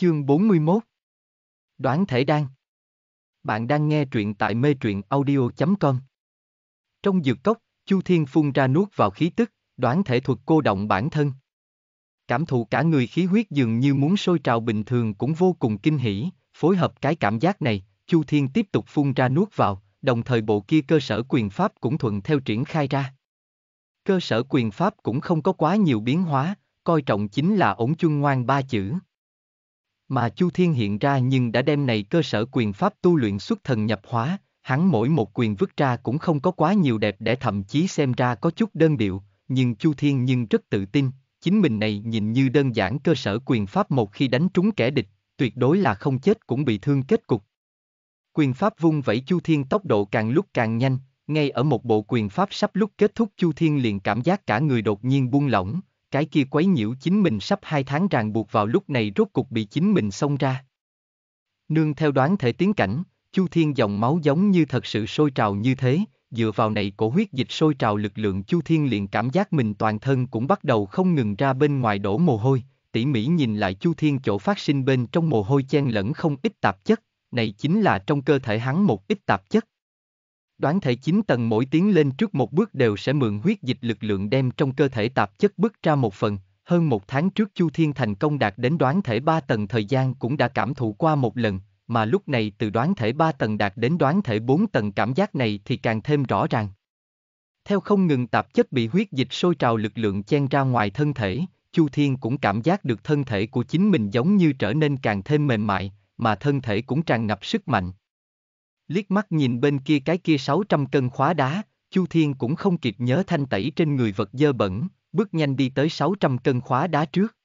Chương 41 Đoán thể đan Bạn đang nghe truyện tại mê truyện audio.com Trong dược cốc, Chu Thiên phun ra nuốt vào khí tức, đoán thể thuật cô động bản thân. Cảm thụ cả người khí huyết dường như muốn sôi trào bình thường cũng vô cùng kinh hỉ, phối hợp cái cảm giác này, Chu Thiên tiếp tục phun ra nuốt vào, đồng thời bộ kia cơ sở quyền pháp cũng thuận theo triển khai ra. Cơ sở quyền pháp cũng không có quá nhiều biến hóa, coi trọng chính là ổn chung ngoan ba chữ mà Chu Thiên hiện ra nhưng đã đem này cơ sở quyền pháp tu luyện xuất thần nhập hóa, hắn mỗi một quyền vứt ra cũng không có quá nhiều đẹp để thậm chí xem ra có chút đơn điệu, nhưng Chu Thiên nhưng rất tự tin, chính mình này nhìn như đơn giản cơ sở quyền pháp một khi đánh trúng kẻ địch, tuyệt đối là không chết cũng bị thương kết cục. Quyền pháp vung vẫy Chu Thiên tốc độ càng lúc càng nhanh, ngay ở một bộ quyền pháp sắp lúc kết thúc Chu Thiên liền cảm giác cả người đột nhiên buông lỏng, cái kia quấy nhiễu chính mình sắp hai tháng ràng buộc vào lúc này rốt cục bị chính mình xông ra. Nương theo đoán thể tiến cảnh, Chu Thiên dòng máu giống như thật sự sôi trào như thế, dựa vào này cổ huyết dịch sôi trào lực lượng Chu Thiên liền cảm giác mình toàn thân cũng bắt đầu không ngừng ra bên ngoài đổ mồ hôi, tỉ mỉ nhìn lại Chu Thiên chỗ phát sinh bên trong mồ hôi chen lẫn không ít tạp chất, này chính là trong cơ thể hắn một ít tạp chất đoán thể 9 tầng mỗi tiến lên trước một bước đều sẽ mượn huyết dịch lực lượng đem trong cơ thể tạp chất bước ra một phần. Hơn một tháng trước Chu Thiên thành công đạt đến đoán thể 3 tầng thời gian cũng đã cảm thụ qua một lần, mà lúc này từ đoán thể 3 tầng đạt đến đoán thể 4 tầng cảm giác này thì càng thêm rõ ràng. Theo không ngừng tạp chất bị huyết dịch sôi trào lực lượng chen ra ngoài thân thể, Chu Thiên cũng cảm giác được thân thể của chính mình giống như trở nên càng thêm mềm mại, mà thân thể cũng tràn ngập sức mạnh. Liếc mắt nhìn bên kia cái kia 600 cân khóa đá, Chu Thiên cũng không kịp nhớ thanh tẩy trên người vật dơ bẩn, bước nhanh đi tới 600 cân khóa đá trước.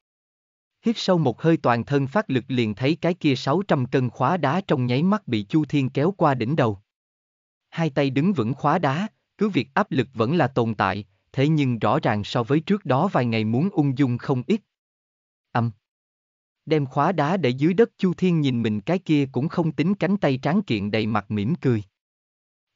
Hít sâu một hơi toàn thân phát lực liền thấy cái kia 600 cân khóa đá trong nháy mắt bị Chu Thiên kéo qua đỉnh đầu. Hai tay đứng vững khóa đá, cứ việc áp lực vẫn là tồn tại, thế nhưng rõ ràng so với trước đó vài ngày muốn ung dung không ít. Âm. Đem khóa đá để dưới đất Chu Thiên nhìn mình cái kia cũng không tính cánh tay tráng kiện đầy mặt mỉm cười.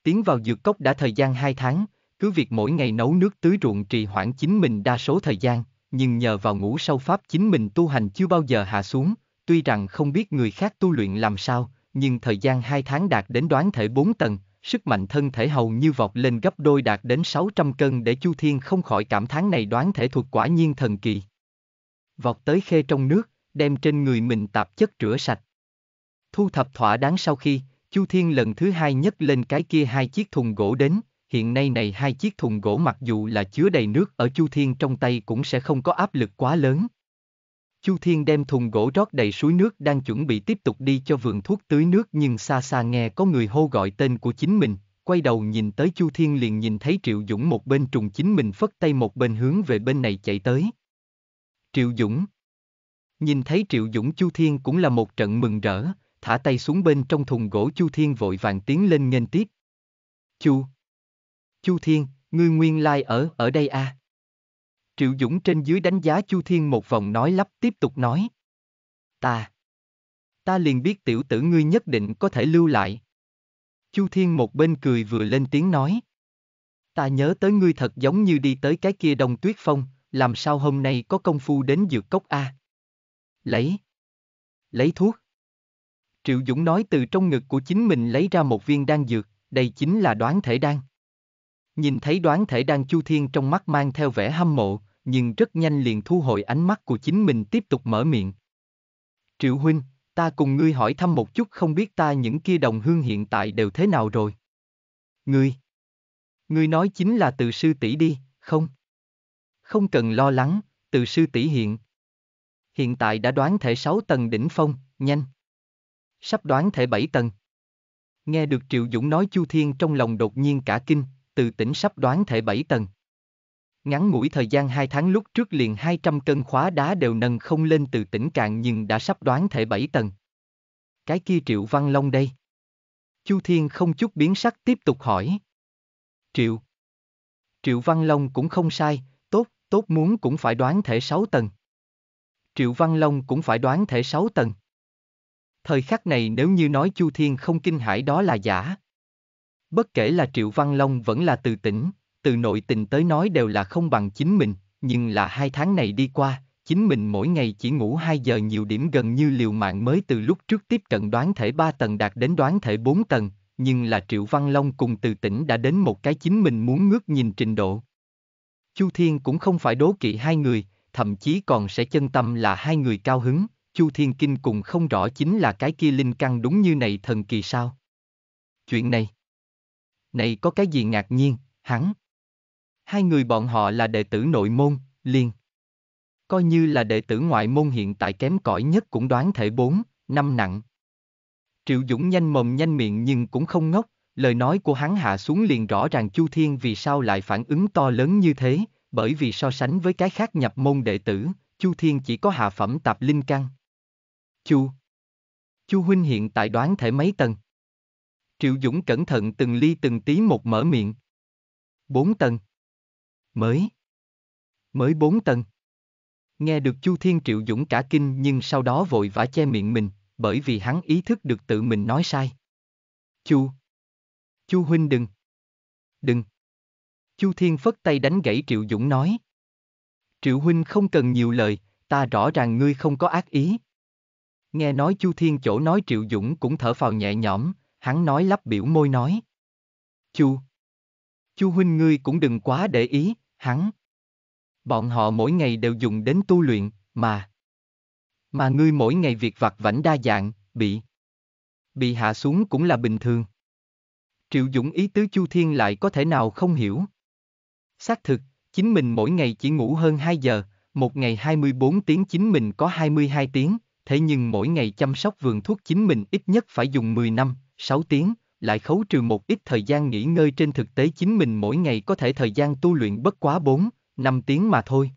Tiến vào dược cốc đã thời gian hai tháng, cứ việc mỗi ngày nấu nước tưới ruộng trì hoãn chính mình đa số thời gian, nhưng nhờ vào ngũ sâu pháp chính mình tu hành chưa bao giờ hạ xuống, tuy rằng không biết người khác tu luyện làm sao, nhưng thời gian hai tháng đạt đến đoán thể bốn tầng, sức mạnh thân thể hầu như vọt lên gấp đôi đạt đến 600 cân để Chu Thiên không khỏi cảm thán này đoán thể thuật quả nhiên thần kỳ. Vọt tới khê trong nước, đem trên người mình tạp chất rửa sạch. Thu thập thỏa đáng sau khi, Chu Thiên lần thứ hai nhấc lên cái kia hai chiếc thùng gỗ đến, hiện nay này hai chiếc thùng gỗ mặc dù là chứa đầy nước ở Chu Thiên trong tay cũng sẽ không có áp lực quá lớn. Chu Thiên đem thùng gỗ rót đầy suối nước đang chuẩn bị tiếp tục đi cho vườn thuốc tưới nước nhưng xa xa nghe có người hô gọi tên của chính mình, quay đầu nhìn tới Chu Thiên liền nhìn thấy Triệu Dũng một bên trùng chính mình phất tay một bên hướng về bên này chạy tới. Triệu Dũng Nhìn thấy Triệu Dũng Chu Thiên cũng là một trận mừng rỡ, thả tay xuống bên trong thùng gỗ Chu Thiên vội vàng tiến lên nghênh tiếp. Chu! Chu Thiên, ngươi nguyên lai like ở, ở đây à? Triệu Dũng trên dưới đánh giá Chu Thiên một vòng nói lắp tiếp tục nói. Ta! Ta liền biết tiểu tử ngươi nhất định có thể lưu lại. Chu Thiên một bên cười vừa lên tiếng nói. Ta nhớ tới ngươi thật giống như đi tới cái kia đông tuyết phong, làm sao hôm nay có công phu đến dược cốc a? À? Lấy. Lấy thuốc. Triệu Dũng nói từ trong ngực của chính mình lấy ra một viên đan dược, đây chính là đoán thể đan. Nhìn thấy đoán thể đan Chu Thiên trong mắt mang theo vẻ hâm mộ, nhưng rất nhanh liền thu hồi ánh mắt của chính mình tiếp tục mở miệng. Triệu Huynh, ta cùng ngươi hỏi thăm một chút không biết ta những kia đồng hương hiện tại đều thế nào rồi. Ngươi. Ngươi nói chính là từ sư tỷ đi, không? Không cần lo lắng, từ sư tỷ hiện, hiện tại đã đoán thể 6 tầng đỉnh phong, nhanh. Sắp đoán thể 7 tầng. Nghe được Triệu Dũng nói Chu Thiên trong lòng đột nhiên cả kinh, từ tỉnh sắp đoán thể 7 tầng. Ngắn ngủi thời gian 2 tháng lúc trước liền 200 cân khóa đá đều nâng không lên từ tỉnh cạn nhưng đã sắp đoán thể 7 tầng. Cái kia Triệu Văn Long đây. Chu Thiên không chút biến sắc tiếp tục hỏi. Triệu. Triệu Văn Long cũng không sai, tốt, tốt muốn cũng phải đoán thể 6 tầng. Triệu Văn Long cũng phải đoán thể 6 tầng. Thời khắc này nếu như nói Chu Thiên không kinh hãi đó là giả. Bất kể là Triệu Văn Long vẫn là từ tỉnh, từ nội tình tới nói đều là không bằng chính mình, nhưng là hai tháng này đi qua, chính mình mỗi ngày chỉ ngủ 2 giờ nhiều điểm gần như liều mạng mới từ lúc trước tiếp cận đoán thể 3 tầng đạt đến đoán thể 4 tầng, nhưng là Triệu Văn Long cùng từ tỉnh đã đến một cái chính mình muốn ngước nhìn trình độ. Chu Thiên cũng không phải đố kỵ hai người, thậm chí còn sẽ chân tâm là hai người cao hứng, Chu Thiên Kinh cùng không rõ chính là cái kia linh căn đúng như này thần kỳ sao. Chuyện này, này có cái gì ngạc nhiên, hắn. Hai người bọn họ là đệ tử nội môn, liền. Coi như là đệ tử ngoại môn hiện tại kém cỏi nhất cũng đoán thể bốn, năm nặng. Triệu Dũng nhanh mồm nhanh miệng nhưng cũng không ngốc, lời nói của hắn hạ xuống liền rõ ràng Chu Thiên vì sao lại phản ứng to lớn như thế, bởi vì so sánh với cái khác nhập môn đệ tử, Chu Thiên chỉ có hạ phẩm tạp linh căn. Chu Chu huynh hiện tại đoán thể mấy tầng? Triệu Dũng cẩn thận từng ly từng tí một mở miệng. Bốn tầng. Mới. Mới bốn tầng. Nghe được Chu Thiên Triệu Dũng cả kinh nhưng sau đó vội vã che miệng mình, bởi vì hắn ý thức được tự mình nói sai. Chu. Chu huynh đừng. Đừng. Chu Thiên phất tay đánh gãy Triệu Dũng nói. Triệu Huynh không cần nhiều lời, ta rõ ràng ngươi không có ác ý. Nghe nói Chu Thiên chỗ nói Triệu Dũng cũng thở phào nhẹ nhõm, hắn nói lắp biểu môi nói. Chu. Chu Huynh ngươi cũng đừng quá để ý, hắn. Bọn họ mỗi ngày đều dùng đến tu luyện, mà. Mà ngươi mỗi ngày việc vặt vảnh đa dạng, bị. Bị hạ xuống cũng là bình thường. Triệu Dũng ý tứ Chu Thiên lại có thể nào không hiểu. Xác thực, chính mình mỗi ngày chỉ ngủ hơn 2 giờ, một ngày 24 tiếng chính mình có 22 tiếng, thế nhưng mỗi ngày chăm sóc vườn thuốc chính mình ít nhất phải dùng 10 năm, 6 tiếng, lại khấu trừ một ít thời gian nghỉ ngơi trên thực tế chính mình mỗi ngày có thể thời gian tu luyện bất quá 4, 5 tiếng mà thôi.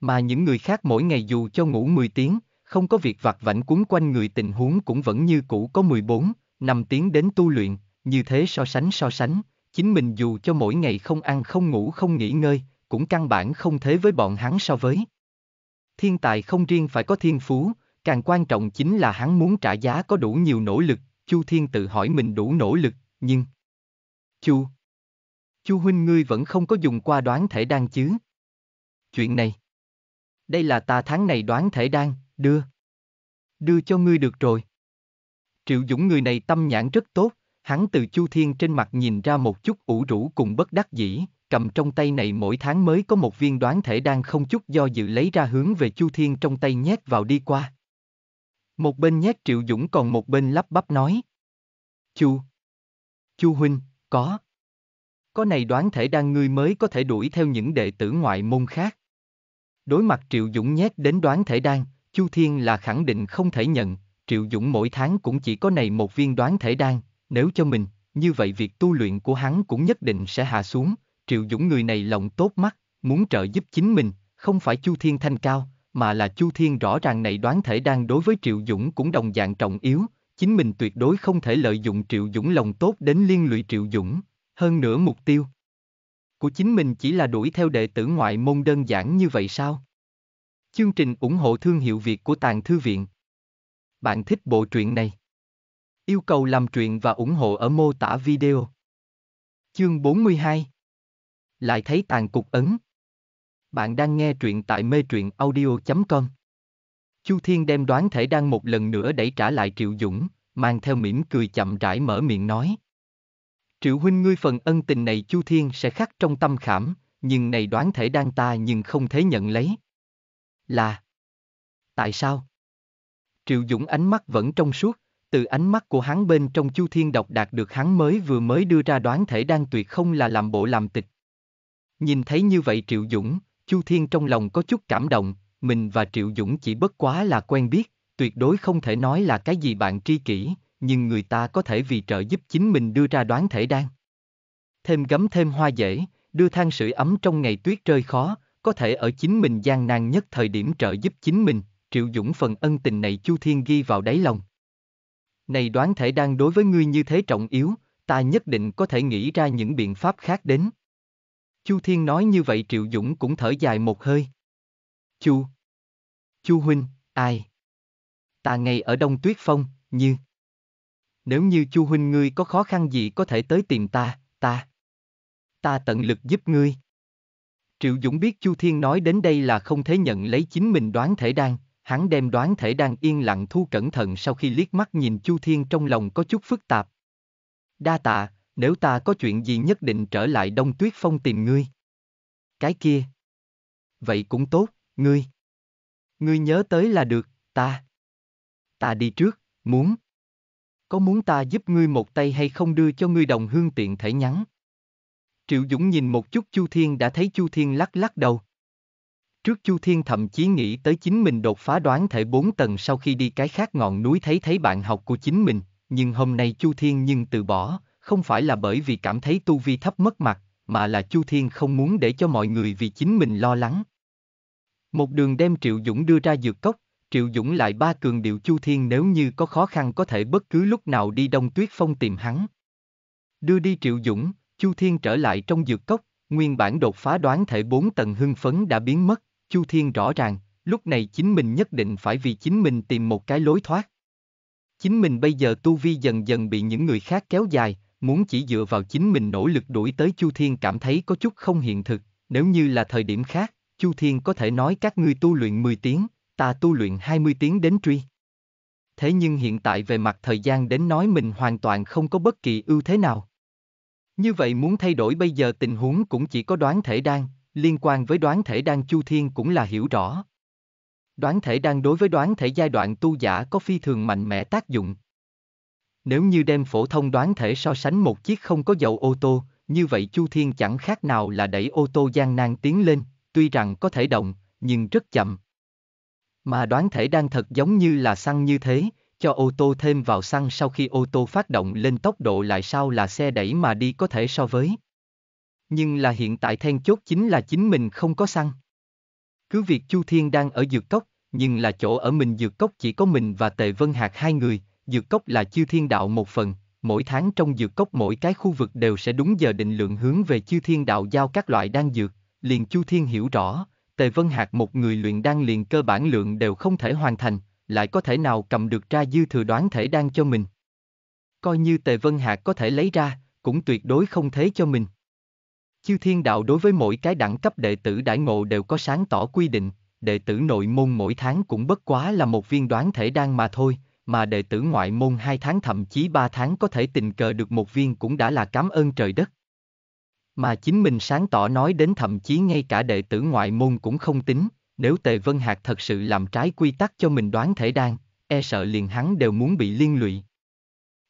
Mà những người khác mỗi ngày dù cho ngủ 10 tiếng, không có việc vặt vảnh cuốn quanh người tình huống cũng vẫn như cũ có 14, 5 tiếng đến tu luyện, như thế so sánh so sánh, chính mình dù cho mỗi ngày không ăn không ngủ không nghỉ ngơi, cũng căn bản không thế với bọn hắn so với. Thiên tài không riêng phải có thiên phú, càng quan trọng chính là hắn muốn trả giá có đủ nhiều nỗ lực, Chu Thiên tự hỏi mình đủ nỗ lực, nhưng... Chu... Chu huynh ngươi vẫn không có dùng qua đoán thể đan chứ? Chuyện này... Đây là ta tháng này đoán thể đan, đưa. Đưa cho ngươi được rồi. Triệu Dũng người này tâm nhãn rất tốt, Hắn từ Chu Thiên trên mặt nhìn ra một chút ủ rũ cùng bất đắc dĩ, cầm trong tay này mỗi tháng mới có một viên đoán thể đang không chút do dự lấy ra hướng về Chu Thiên trong tay nhét vào đi qua. Một bên nhét Triệu Dũng còn một bên lắp bắp nói. Chu. Chu Huynh, có. Có này đoán thể đang ngươi mới có thể đuổi theo những đệ tử ngoại môn khác. Đối mặt Triệu Dũng nhét đến đoán thể đan, Chu Thiên là khẳng định không thể nhận, Triệu Dũng mỗi tháng cũng chỉ có này một viên đoán thể đan, nếu cho mình, như vậy việc tu luyện của hắn cũng nhất định sẽ hạ xuống, Triệu Dũng người này lòng tốt mắt, muốn trợ giúp chính mình, không phải Chu Thiên Thanh cao, mà là Chu Thiên rõ ràng này đoán thể đang đối với Triệu Dũng cũng đồng dạng trọng yếu, chính mình tuyệt đối không thể lợi dụng Triệu Dũng lòng tốt đến liên lụy Triệu Dũng, hơn nữa mục tiêu của chính mình chỉ là đuổi theo đệ tử ngoại môn đơn giản như vậy sao? Chương trình ủng hộ thương hiệu Việt của Tàng Thư Viện Bạn thích bộ truyện này? Yêu cầu làm truyện và ủng hộ ở mô tả video. Chương 42 Lại thấy tàn cục ấn Bạn đang nghe truyện tại mê truyện audio.com Chu Thiên đem đoán thể đang một lần nữa đẩy trả lại Triệu Dũng, mang theo mỉm cười chậm rãi mở miệng nói. Triệu huynh ngươi phần ân tình này Chu Thiên sẽ khắc trong tâm khảm, nhưng này đoán thể đang ta nhưng không thể nhận lấy. Là Tại sao? Triệu Dũng ánh mắt vẫn trong suốt, từ ánh mắt của hắn bên trong Chu Thiên Độc đạt được hắn mới vừa mới đưa ra đoán thể đang tuyệt không là làm bộ làm tịch. Nhìn thấy như vậy Triệu Dũng, Chu Thiên trong lòng có chút cảm động, mình và Triệu Dũng chỉ bất quá là quen biết, tuyệt đối không thể nói là cái gì bạn tri kỷ, nhưng người ta có thể vì trợ giúp chính mình đưa ra đoán thể đang Thêm gấm thêm hoa dễ, đưa than sưởi ấm trong ngày tuyết rơi khó, có thể ở chính mình gian nan nhất thời điểm trợ giúp chính mình, Triệu Dũng phần ân tình này Chu Thiên ghi vào đáy lòng này đoán thể đang đối với ngươi như thế trọng yếu, ta nhất định có thể nghĩ ra những biện pháp khác đến. Chu Thiên nói như vậy Triệu Dũng cũng thở dài một hơi. Chu. Chu Huynh, ai? Ta ngay ở Đông Tuyết Phong, như. Nếu như Chu Huynh ngươi có khó khăn gì có thể tới tìm ta, ta. Ta tận lực giúp ngươi. Triệu Dũng biết Chu Thiên nói đến đây là không thể nhận lấy chính mình đoán thể đang, hắn đem đoán thể đang yên lặng thu cẩn thận sau khi liếc mắt nhìn Chu Thiên trong lòng có chút phức tạp. Đa tạ, nếu ta có chuyện gì nhất định trở lại Đông Tuyết Phong tìm ngươi. Cái kia. Vậy cũng tốt, ngươi. Ngươi nhớ tới là được, ta. Ta đi trước, muốn. Có muốn ta giúp ngươi một tay hay không đưa cho ngươi đồng hương tiện thể nhắn? Triệu Dũng nhìn một chút Chu Thiên đã thấy Chu Thiên lắc lắc đầu trước Chu Thiên thậm chí nghĩ tới chính mình đột phá đoán thể 4 tầng sau khi đi cái khác ngọn núi thấy thấy bạn học của chính mình, nhưng hôm nay Chu Thiên nhưng từ bỏ, không phải là bởi vì cảm thấy tu vi thấp mất mặt, mà là Chu Thiên không muốn để cho mọi người vì chính mình lo lắng. Một đường đem Triệu Dũng đưa ra dược cốc, Triệu Dũng lại ba cường điệu Chu Thiên nếu như có khó khăn có thể bất cứ lúc nào đi Đông Tuyết Phong tìm hắn. Đưa đi Triệu Dũng, Chu Thiên trở lại trong dược cốc, nguyên bản đột phá đoán thể 4 tầng hưng phấn đã biến mất, Chu Thiên rõ ràng, lúc này chính mình nhất định phải vì chính mình tìm một cái lối thoát. Chính mình bây giờ tu vi dần dần bị những người khác kéo dài, muốn chỉ dựa vào chính mình nỗ lực đuổi tới Chu Thiên cảm thấy có chút không hiện thực, nếu như là thời điểm khác, Chu Thiên có thể nói các ngươi tu luyện 10 tiếng, ta tu luyện 20 tiếng đến truy. Thế nhưng hiện tại về mặt thời gian đến nói mình hoàn toàn không có bất kỳ ưu thế nào. Như vậy muốn thay đổi bây giờ tình huống cũng chỉ có đoán thể đang, liên quan với đoán thể đang Chu Thiên cũng là hiểu rõ. Đoán thể đang đối với đoán thể giai đoạn tu giả có phi thường mạnh mẽ tác dụng. Nếu như đem phổ thông đoán thể so sánh một chiếc không có dầu ô tô, như vậy Chu Thiên chẳng khác nào là đẩy ô tô gian nan tiến lên, tuy rằng có thể động, nhưng rất chậm. Mà đoán thể đang thật giống như là xăng như thế, cho ô tô thêm vào xăng sau khi ô tô phát động lên tốc độ lại sao là xe đẩy mà đi có thể so với. Nhưng là hiện tại then chốt chính là chính mình không có xăng. Cứ việc Chu Thiên đang ở dược cốc, nhưng là chỗ ở mình dược cốc chỉ có mình và Tề Vân Hạc hai người, dược cốc là chư thiên đạo một phần, mỗi tháng trong dược cốc mỗi cái khu vực đều sẽ đúng giờ định lượng hướng về chư thiên đạo giao các loại đan dược, liền Chu Thiên hiểu rõ, Tề Vân Hạc một người luyện đan liền cơ bản lượng đều không thể hoàn thành, lại có thể nào cầm được ra dư thừa đoán thể đan cho mình. Coi như Tề Vân Hạc có thể lấy ra, cũng tuyệt đối không thế cho mình. Chiêu thiên đạo đối với mỗi cái đẳng cấp đệ tử đại ngộ đều có sáng tỏ quy định, đệ tử nội môn mỗi tháng cũng bất quá là một viên đoán thể đan mà thôi, mà đệ tử ngoại môn hai tháng thậm chí ba tháng có thể tình cờ được một viên cũng đã là cảm ơn trời đất. Mà chính mình sáng tỏ nói đến thậm chí ngay cả đệ tử ngoại môn cũng không tính, nếu Tề Vân Hạc thật sự làm trái quy tắc cho mình đoán thể đan, e sợ liền hắn đều muốn bị liên lụy.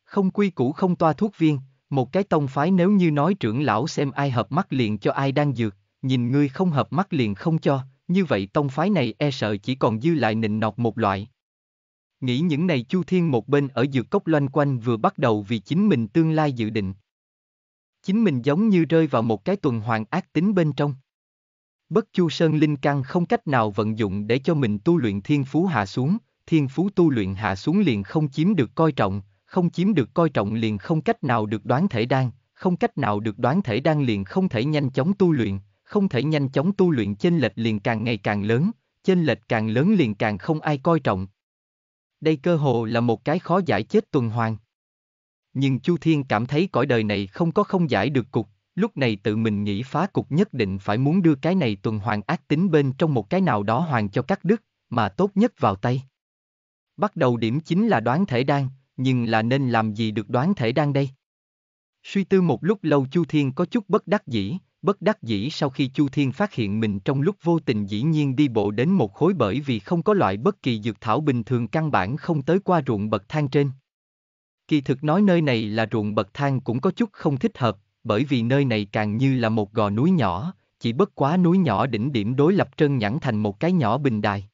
Không quy củ không toa thuốc viên, một cái tông phái nếu như nói trưởng lão xem ai hợp mắt liền cho ai đang dược, nhìn ngươi không hợp mắt liền không cho, như vậy tông phái này e sợ chỉ còn dư lại nịnh nọt một loại. Nghĩ những này Chu Thiên một bên ở dược cốc loanh quanh vừa bắt đầu vì chính mình tương lai dự định. Chính mình giống như rơi vào một cái tuần hoàn ác tính bên trong. Bất Chu Sơn Linh Căn không cách nào vận dụng để cho mình tu luyện thiên phú hạ xuống, thiên phú tu luyện hạ xuống liền không chiếm được coi trọng, không chiếm được coi trọng liền không cách nào được đoán thể đan, không cách nào được đoán thể đan liền không thể nhanh chóng tu luyện, không thể nhanh chóng tu luyện chênh lệch liền càng ngày càng lớn, chênh lệch càng lớn liền càng không ai coi trọng. Đây cơ hồ là một cái khó giải chết tuần hoàn. Nhưng Chu Thiên cảm thấy cõi đời này không có không giải được cục, lúc này tự mình nghĩ phá cục nhất định phải muốn đưa cái này tuần hoàn ác tính bên trong một cái nào đó hoàn cho các đức, mà tốt nhất vào tay. Bắt đầu điểm chính là đoán thể đan, nhưng là nên làm gì được đoán thể đang đây? Suy tư một lúc lâu Chu Thiên có chút bất đắc dĩ, bất đắc dĩ sau khi Chu Thiên phát hiện mình trong lúc vô tình dĩ nhiên đi bộ đến một khối bởi vì không có loại bất kỳ dược thảo bình thường căn bản không tới qua ruộng bậc thang trên. Kỳ thực nói nơi này là ruộng bậc thang cũng có chút không thích hợp, bởi vì nơi này càng như là một gò núi nhỏ, chỉ bất quá núi nhỏ đỉnh điểm đối lập trơn nhẵn thành một cái nhỏ bình đài.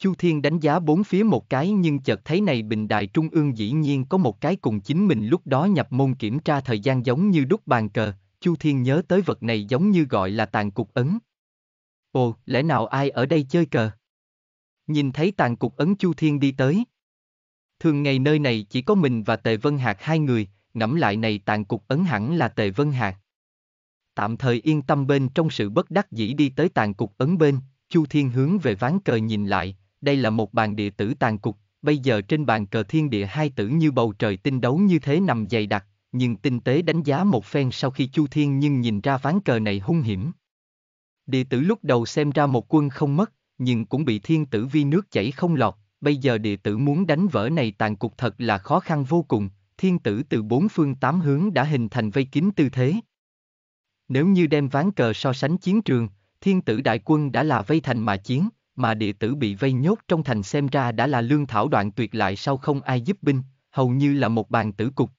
Chu Thiên đánh giá bốn phía một cái nhưng chợt thấy này bình đại trung ương dĩ nhiên có một cái cùng chính mình lúc đó nhập môn kiểm tra thời gian giống như đúc bàn cờ, Chu Thiên nhớ tới vật này giống như gọi là tàn cục ấn. Ồ, lẽ nào ai ở đây chơi cờ? Nhìn thấy tàn cục ấn Chu Thiên đi tới. Thường ngày nơi này chỉ có mình và Tề Vân Hạc hai người, ngẫm lại này tàn cục ấn hẳn là Tề Vân Hạc. Tạm thời yên tâm bên trong sự bất đắc dĩ đi tới tàn cục ấn bên, Chu Thiên hướng về ván cờ nhìn lại, đây là một bàn địa tử tàn cục, bây giờ trên bàn cờ thiên địa hai tử như bầu trời tinh đấu như thế nằm dày đặc, nhưng tinh tế đánh giá một phen sau khi Chu Thiên nhưng nhìn ra ván cờ này hung hiểm. Địa tử lúc đầu xem ra một quân không mất, nhưng cũng bị thiên tử vi nước chảy không lọt, bây giờ địa tử muốn đánh vỡ này tàn cục thật là khó khăn vô cùng, thiên tử từ bốn phương tám hướng đã hình thành vây kín tư thế. Nếu như đem ván cờ so sánh chiến trường, thiên tử đại quân đã là vây thành mà chiến mà địa tử bị vây nhốt trong thành xem ra đã là lương thảo đoạn tuyệt lại sau không ai giúp binh, hầu như là một bàn tử cục.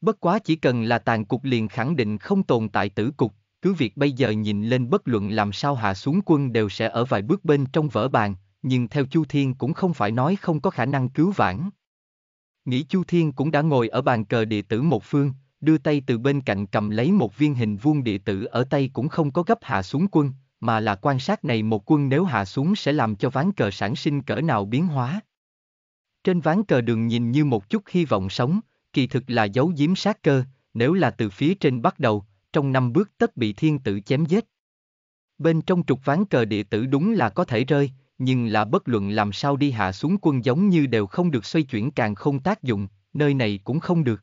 Bất quá chỉ cần là tàn cục liền khẳng định không tồn tại tử cục, cứ việc bây giờ nhìn lên bất luận làm sao hạ xuống quân đều sẽ ở vài bước bên trong vỡ bàn, nhưng theo Chu Thiên cũng không phải nói không có khả năng cứu vãn. Nghĩ Chu Thiên cũng đã ngồi ở bàn cờ địa tử một phương, đưa tay từ bên cạnh cầm lấy một viên hình vuông địa tử ở tay cũng không có gấp hạ xuống quân, mà là quan sát này một quân nếu hạ xuống sẽ làm cho ván cờ sản sinh cỡ nào biến hóa. Trên ván cờ đường nhìn như một chút hy vọng sống, kỳ thực là giấu giếm sát cơ, nếu là từ phía trên bắt đầu, trong năm bước tất bị thiên tử chém giết. Bên trong trục ván cờ địa tử đúng là có thể rơi, nhưng là bất luận làm sao đi hạ xuống quân giống như đều không được xoay chuyển càng không tác dụng, nơi này cũng không được.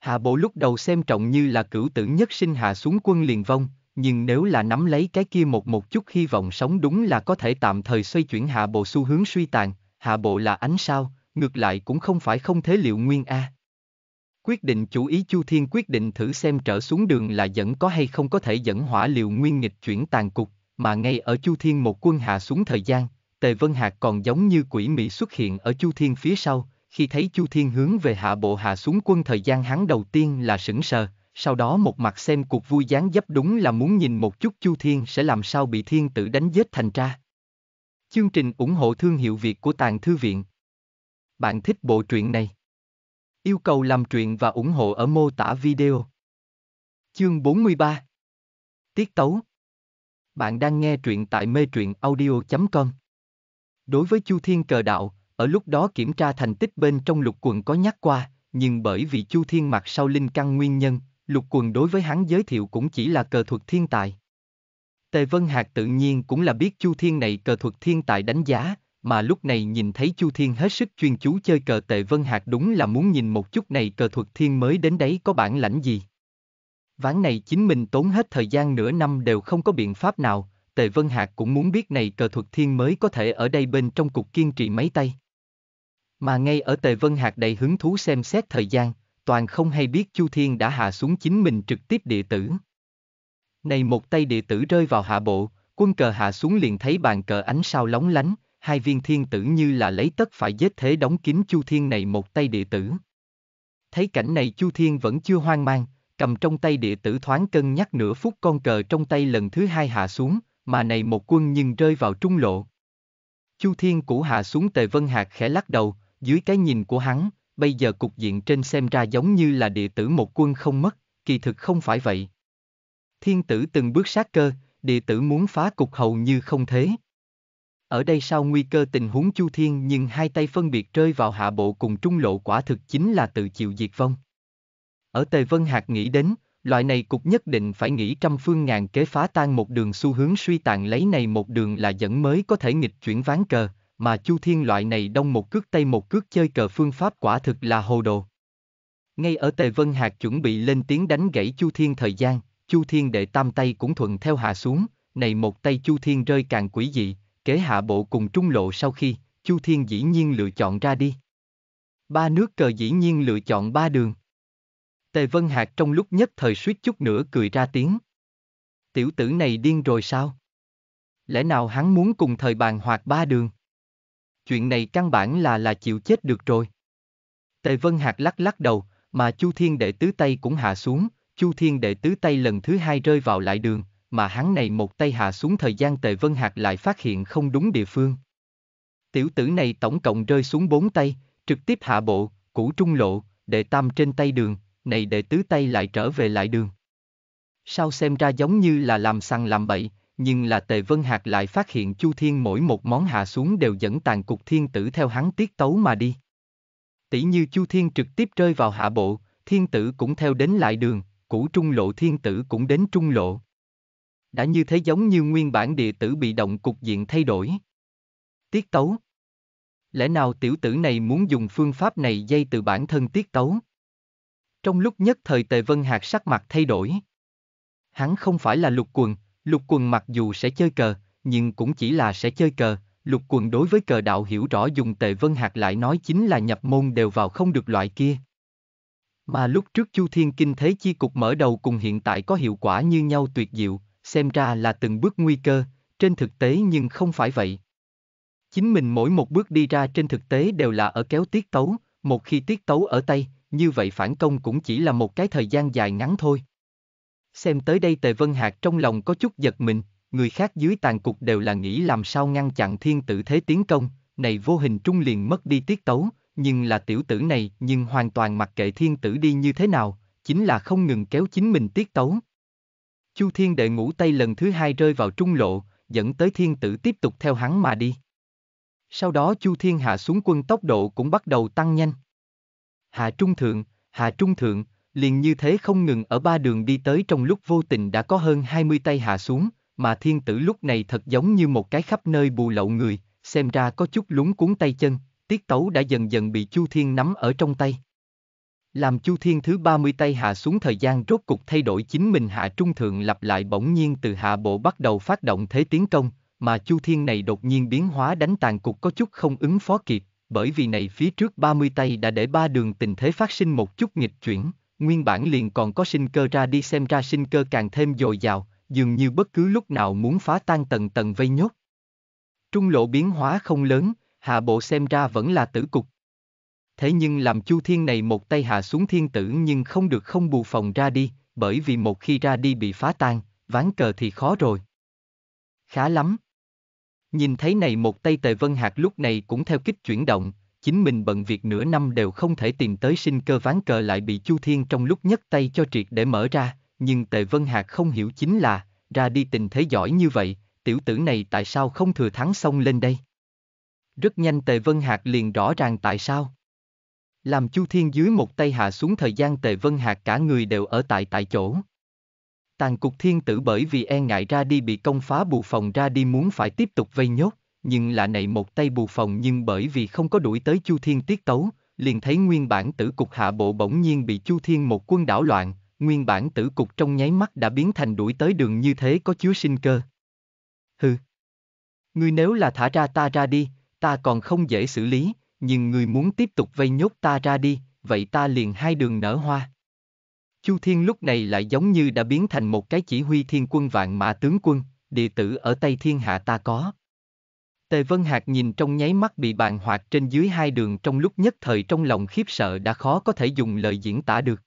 Hạ bộ lúc đầu xem trọng như là cửu tử nhất sinh hạ xuống quân liền vong, nhưng nếu là nắm lấy cái kia một một chút hy vọng sống đúng là có thể tạm thời xoay chuyển hạ bộ xu hướng suy tàn, hạ bộ là ánh sao, ngược lại cũng không phải không thế liệu nguyên A. Quyết định chủ ý Chu Thiên quyết định thử xem trở xuống đường là dẫn có hay không có thể dẫn hỏa liệu nguyên nghịch chuyển tàn cục, mà ngay ở Chu Thiên một quân hạ xuống thời gian, Tề Vân Hạc còn giống như quỷ mị xuất hiện ở Chu Thiên phía sau, khi thấy Chu Thiên hướng về hạ bộ hạ xuống quân thời gian hắn đầu tiên là sững sờ, sau đó một mặt xem cuộc vui dáng dấp đúng là muốn nhìn một chút Chu Thiên sẽ làm sao bị thiên tử đánh giết thành ra. Chương trình ủng hộ thương hiệu Việt của Tàng Thư Viện. Bạn thích bộ truyện này? Yêu cầu làm truyện và ủng hộ ở mô tả video. Chương 43 Tiết tấu Bạn đang nghe truyện tại mê truyện audio.com Đối với Chu Thiên cờ đạo, ở lúc đó kiểm tra thành tích bên trong lục quần có nhắc qua, nhưng bởi vì Chu Thiên mặc sau linh căn nguyên nhân, Lục quần đối với hắn giới thiệu cũng chỉ là cờ thuật thiên tài. Tề Vân Hạc tự nhiên cũng là biết Chu Thiên này cờ thuật thiên tài đánh giá, mà lúc này nhìn thấy Chu Thiên hết sức chuyên chú chơi cờ Tề Vân Hạc đúng là muốn nhìn một chút này cờ thuật thiên mới đến đấy có bản lãnh gì. Ván này chính mình tốn hết thời gian nửa năm đều không có biện pháp nào, Tề Vân Hạc cũng muốn biết này cờ thuật thiên mới có thể ở đây bên trong cục kiên trì mấy tay. Mà ngay ở Tề Vân Hạc đầy hứng thú xem xét thời gian, toàn không hay biết Chu Thiên đã hạ xuống chính mình trực tiếp địa tử. Này một tay địa tử rơi vào hạ bộ, quân cờ hạ xuống liền thấy bàn cờ ánh sao lóng lánh, hai viên thiên tử như là lấy tất phải giết thế đóng kín Chu Thiên này một tay địa tử. Thấy cảnh này Chu Thiên vẫn chưa hoang mang, cầm trong tay địa tử thoáng cân nhắc nửa phút con cờ trong tay lần thứ hai hạ xuống, mà này một quân nhưng rơi vào trung lộ. Chu Thiên cũ hạ xuống tề vân hạt khẽ lắc đầu, dưới cái nhìn của hắn, bây giờ cục diện trên xem ra giống như là địa tử một quân không mất, kỳ thực không phải vậy. Thiên tử từng bước sát cơ, địa tử muốn phá cục hầu như không thế. Ở đây sau nguy cơ tình huống chu thiên nhưng hai tay phân biệt rơi vào hạ bộ cùng trung lộ quả thực chính là tự chịu diệt vong. Ở Tề Vân Hạc nghĩ đến, loại này cục nhất định phải nghĩ trăm phương ngàn kế phá tan một đường xu hướng suy tàn lấy này một đường là dẫn mới có thể nghịch chuyển ván cờ, mà Chu Thiên loại này đông một cước tây một cước chơi cờ phương pháp quả thực là hồ đồ. Ngay ở Tề Vân Hạc chuẩn bị lên tiếng đánh gãy Chu Thiên thời gian, Chu Thiên đệ tam tay cũng thuận theo hạ xuống, này một tay Chu Thiên rơi càng quỷ dị, kế hạ bộ cùng trung lộ sau khi, Chu Thiên dĩ nhiên lựa chọn ra đi. Ba nước cờ dĩ nhiên lựa chọn ba đường. Tề Vân Hạc trong lúc nhất thời suýt chút nữa cười ra tiếng. Tiểu tử này điên rồi sao? Lẽ nào hắn muốn cùng thời bàn hoạt ba đường? chuyện này căn bản là là chịu chết được rồi. Tề Vân Hạc lắc lắc đầu, mà Chu Thiên đệ tứ tay cũng hạ xuống, Chu Thiên đệ tứ tay lần thứ hai rơi vào lại đường, mà hắn này một tay hạ xuống thời gian Tề Vân Hạc lại phát hiện không đúng địa phương. Tiểu tử này tổng cộng rơi xuống bốn tay, trực tiếp hạ bộ, củ trung lộ, đệ tam trên tay đường, này đệ tứ tay lại trở về lại đường. Sao xem ra giống như là làm săn làm bậy, nhưng là Tề Vân Hạc lại phát hiện Chu Thiên mỗi một món hạ xuống đều dẫn tàn cục thiên tử theo hắn tiết tấu mà đi. Tỷ như Chu Thiên trực tiếp rơi vào hạ bộ, thiên tử cũng theo đến lại đường, cũ trung lộ thiên tử cũng đến trung lộ. Đã như thế giống như nguyên bản địa tử bị động cục diện thay đổi. Tiết tấu Lẽ nào tiểu tử này muốn dùng phương pháp này dây từ bản thân tiết tấu? Trong lúc nhất thời Tề Vân Hạc sắc mặt thay đổi. Hắn không phải là lục quần, Lục quần mặc dù sẽ chơi cờ, nhưng cũng chỉ là sẽ chơi cờ, lục quần đối với cờ đạo hiểu rõ dùng tệ vân hạt lại nói chính là nhập môn đều vào không được loại kia. Mà lúc trước Chu Thiên Kinh Thế Chi Cục mở đầu cùng hiện tại có hiệu quả như nhau tuyệt diệu, xem ra là từng bước nguy cơ, trên thực tế nhưng không phải vậy. Chính mình mỗi một bước đi ra trên thực tế đều là ở kéo tiết tấu, một khi tiết tấu ở tay, như vậy phản công cũng chỉ là một cái thời gian dài ngắn thôi. Xem tới đây Tề Vân Hạc trong lòng có chút giật mình, người khác dưới tàn cục đều là nghĩ làm sao ngăn chặn thiên tử thế tiến công, này vô hình trung liền mất đi tiết tấu, nhưng là tiểu tử này nhưng hoàn toàn mặc kệ thiên tử đi như thế nào, chính là không ngừng kéo chính mình tiết tấu. Chu thiên đệ ngủ tay lần thứ hai rơi vào trung lộ, dẫn tới thiên tử tiếp tục theo hắn mà đi. Sau đó Chu Thiên hạ xuống quân tốc độ cũng bắt đầu tăng nhanh. Hạ trung thượng, hạ trung thượng, liền như thế không ngừng ở ba đường đi tới trong lúc vô tình đã có hơn 20 tay hạ xuống, mà thiên tử lúc này thật giống như một cái khắp nơi bù lậu người, xem ra có chút lúng cuốn tay chân, tiết tấu đã dần dần bị Chu Thiên nắm ở trong tay. Làm Chu Thiên thứ 30 tay hạ xuống thời gian rốt cục thay đổi chính mình hạ trung thượng lặp lại bỗng nhiên từ hạ bộ bắt đầu phát động thế tiến công, mà Chu Thiên này đột nhiên biến hóa đánh tàn cục có chút không ứng phó kịp, bởi vì này phía trước 30 tay đã để ba đường tình thế phát sinh một chút nghịch chuyển, nguyên bản liền còn có sinh cơ ra đi xem ra sinh cơ càng thêm dồi dào, dường như bất cứ lúc nào muốn phá tan tầng tầng vây nhốt. Trung lộ biến hóa không lớn, hạ bộ xem ra vẫn là tử cục. Thế nhưng làm chu thiên này một tay hạ xuống thiên tử nhưng không được không bù phòng ra đi, bởi vì một khi ra đi bị phá tan, ván cờ thì khó rồi. Khá lắm. Nhìn thấy này một tay tề vân hạt lúc này cũng theo kích chuyển động, chính mình bận việc nửa năm đều không thể tìm tới sinh cơ ván cờ lại bị Chu Thiên trong lúc nhấc tay cho triệt để mở ra, nhưng Tề Vân Hạc không hiểu chính là, ra đi tình thế giỏi như vậy, tiểu tử này tại sao không thừa thắng xông lên đây? Rất nhanh Tề Vân Hạc liền rõ ràng tại sao. Làm Chu Thiên dưới một tay hạ xuống thời gian Tề Vân Hạc cả người đều ở tại tại chỗ. Tàn cục thiên tử bởi vì e ngại ra đi bị công phá bù phòng ra đi muốn phải tiếp tục vây nhốt nhưng là này một tay bù phòng nhưng bởi vì không có đuổi tới Chu Thiên tiết tấu, liền thấy nguyên bản tử cục hạ bộ bỗng nhiên bị Chu Thiên một quân đảo loạn, nguyên bản tử cục trong nháy mắt đã biến thành đuổi tới đường như thế có chứa sinh cơ. Hừ. Ngươi nếu là thả ra ta ra đi, ta còn không dễ xử lý, nhưng ngươi muốn tiếp tục vây nhốt ta ra đi, vậy ta liền hai đường nở hoa. Chu Thiên lúc này lại giống như đã biến thành một cái chỉ huy thiên quân vạn mã tướng quân, địa tử ở tay Thiên Hạ ta có. Tề Vân Hạc nhìn trong nháy mắt bị bàn hoạt trên dưới hai đường trong lúc nhất thời trong lòng khiếp sợ đã khó có thể dùng lời diễn tả được.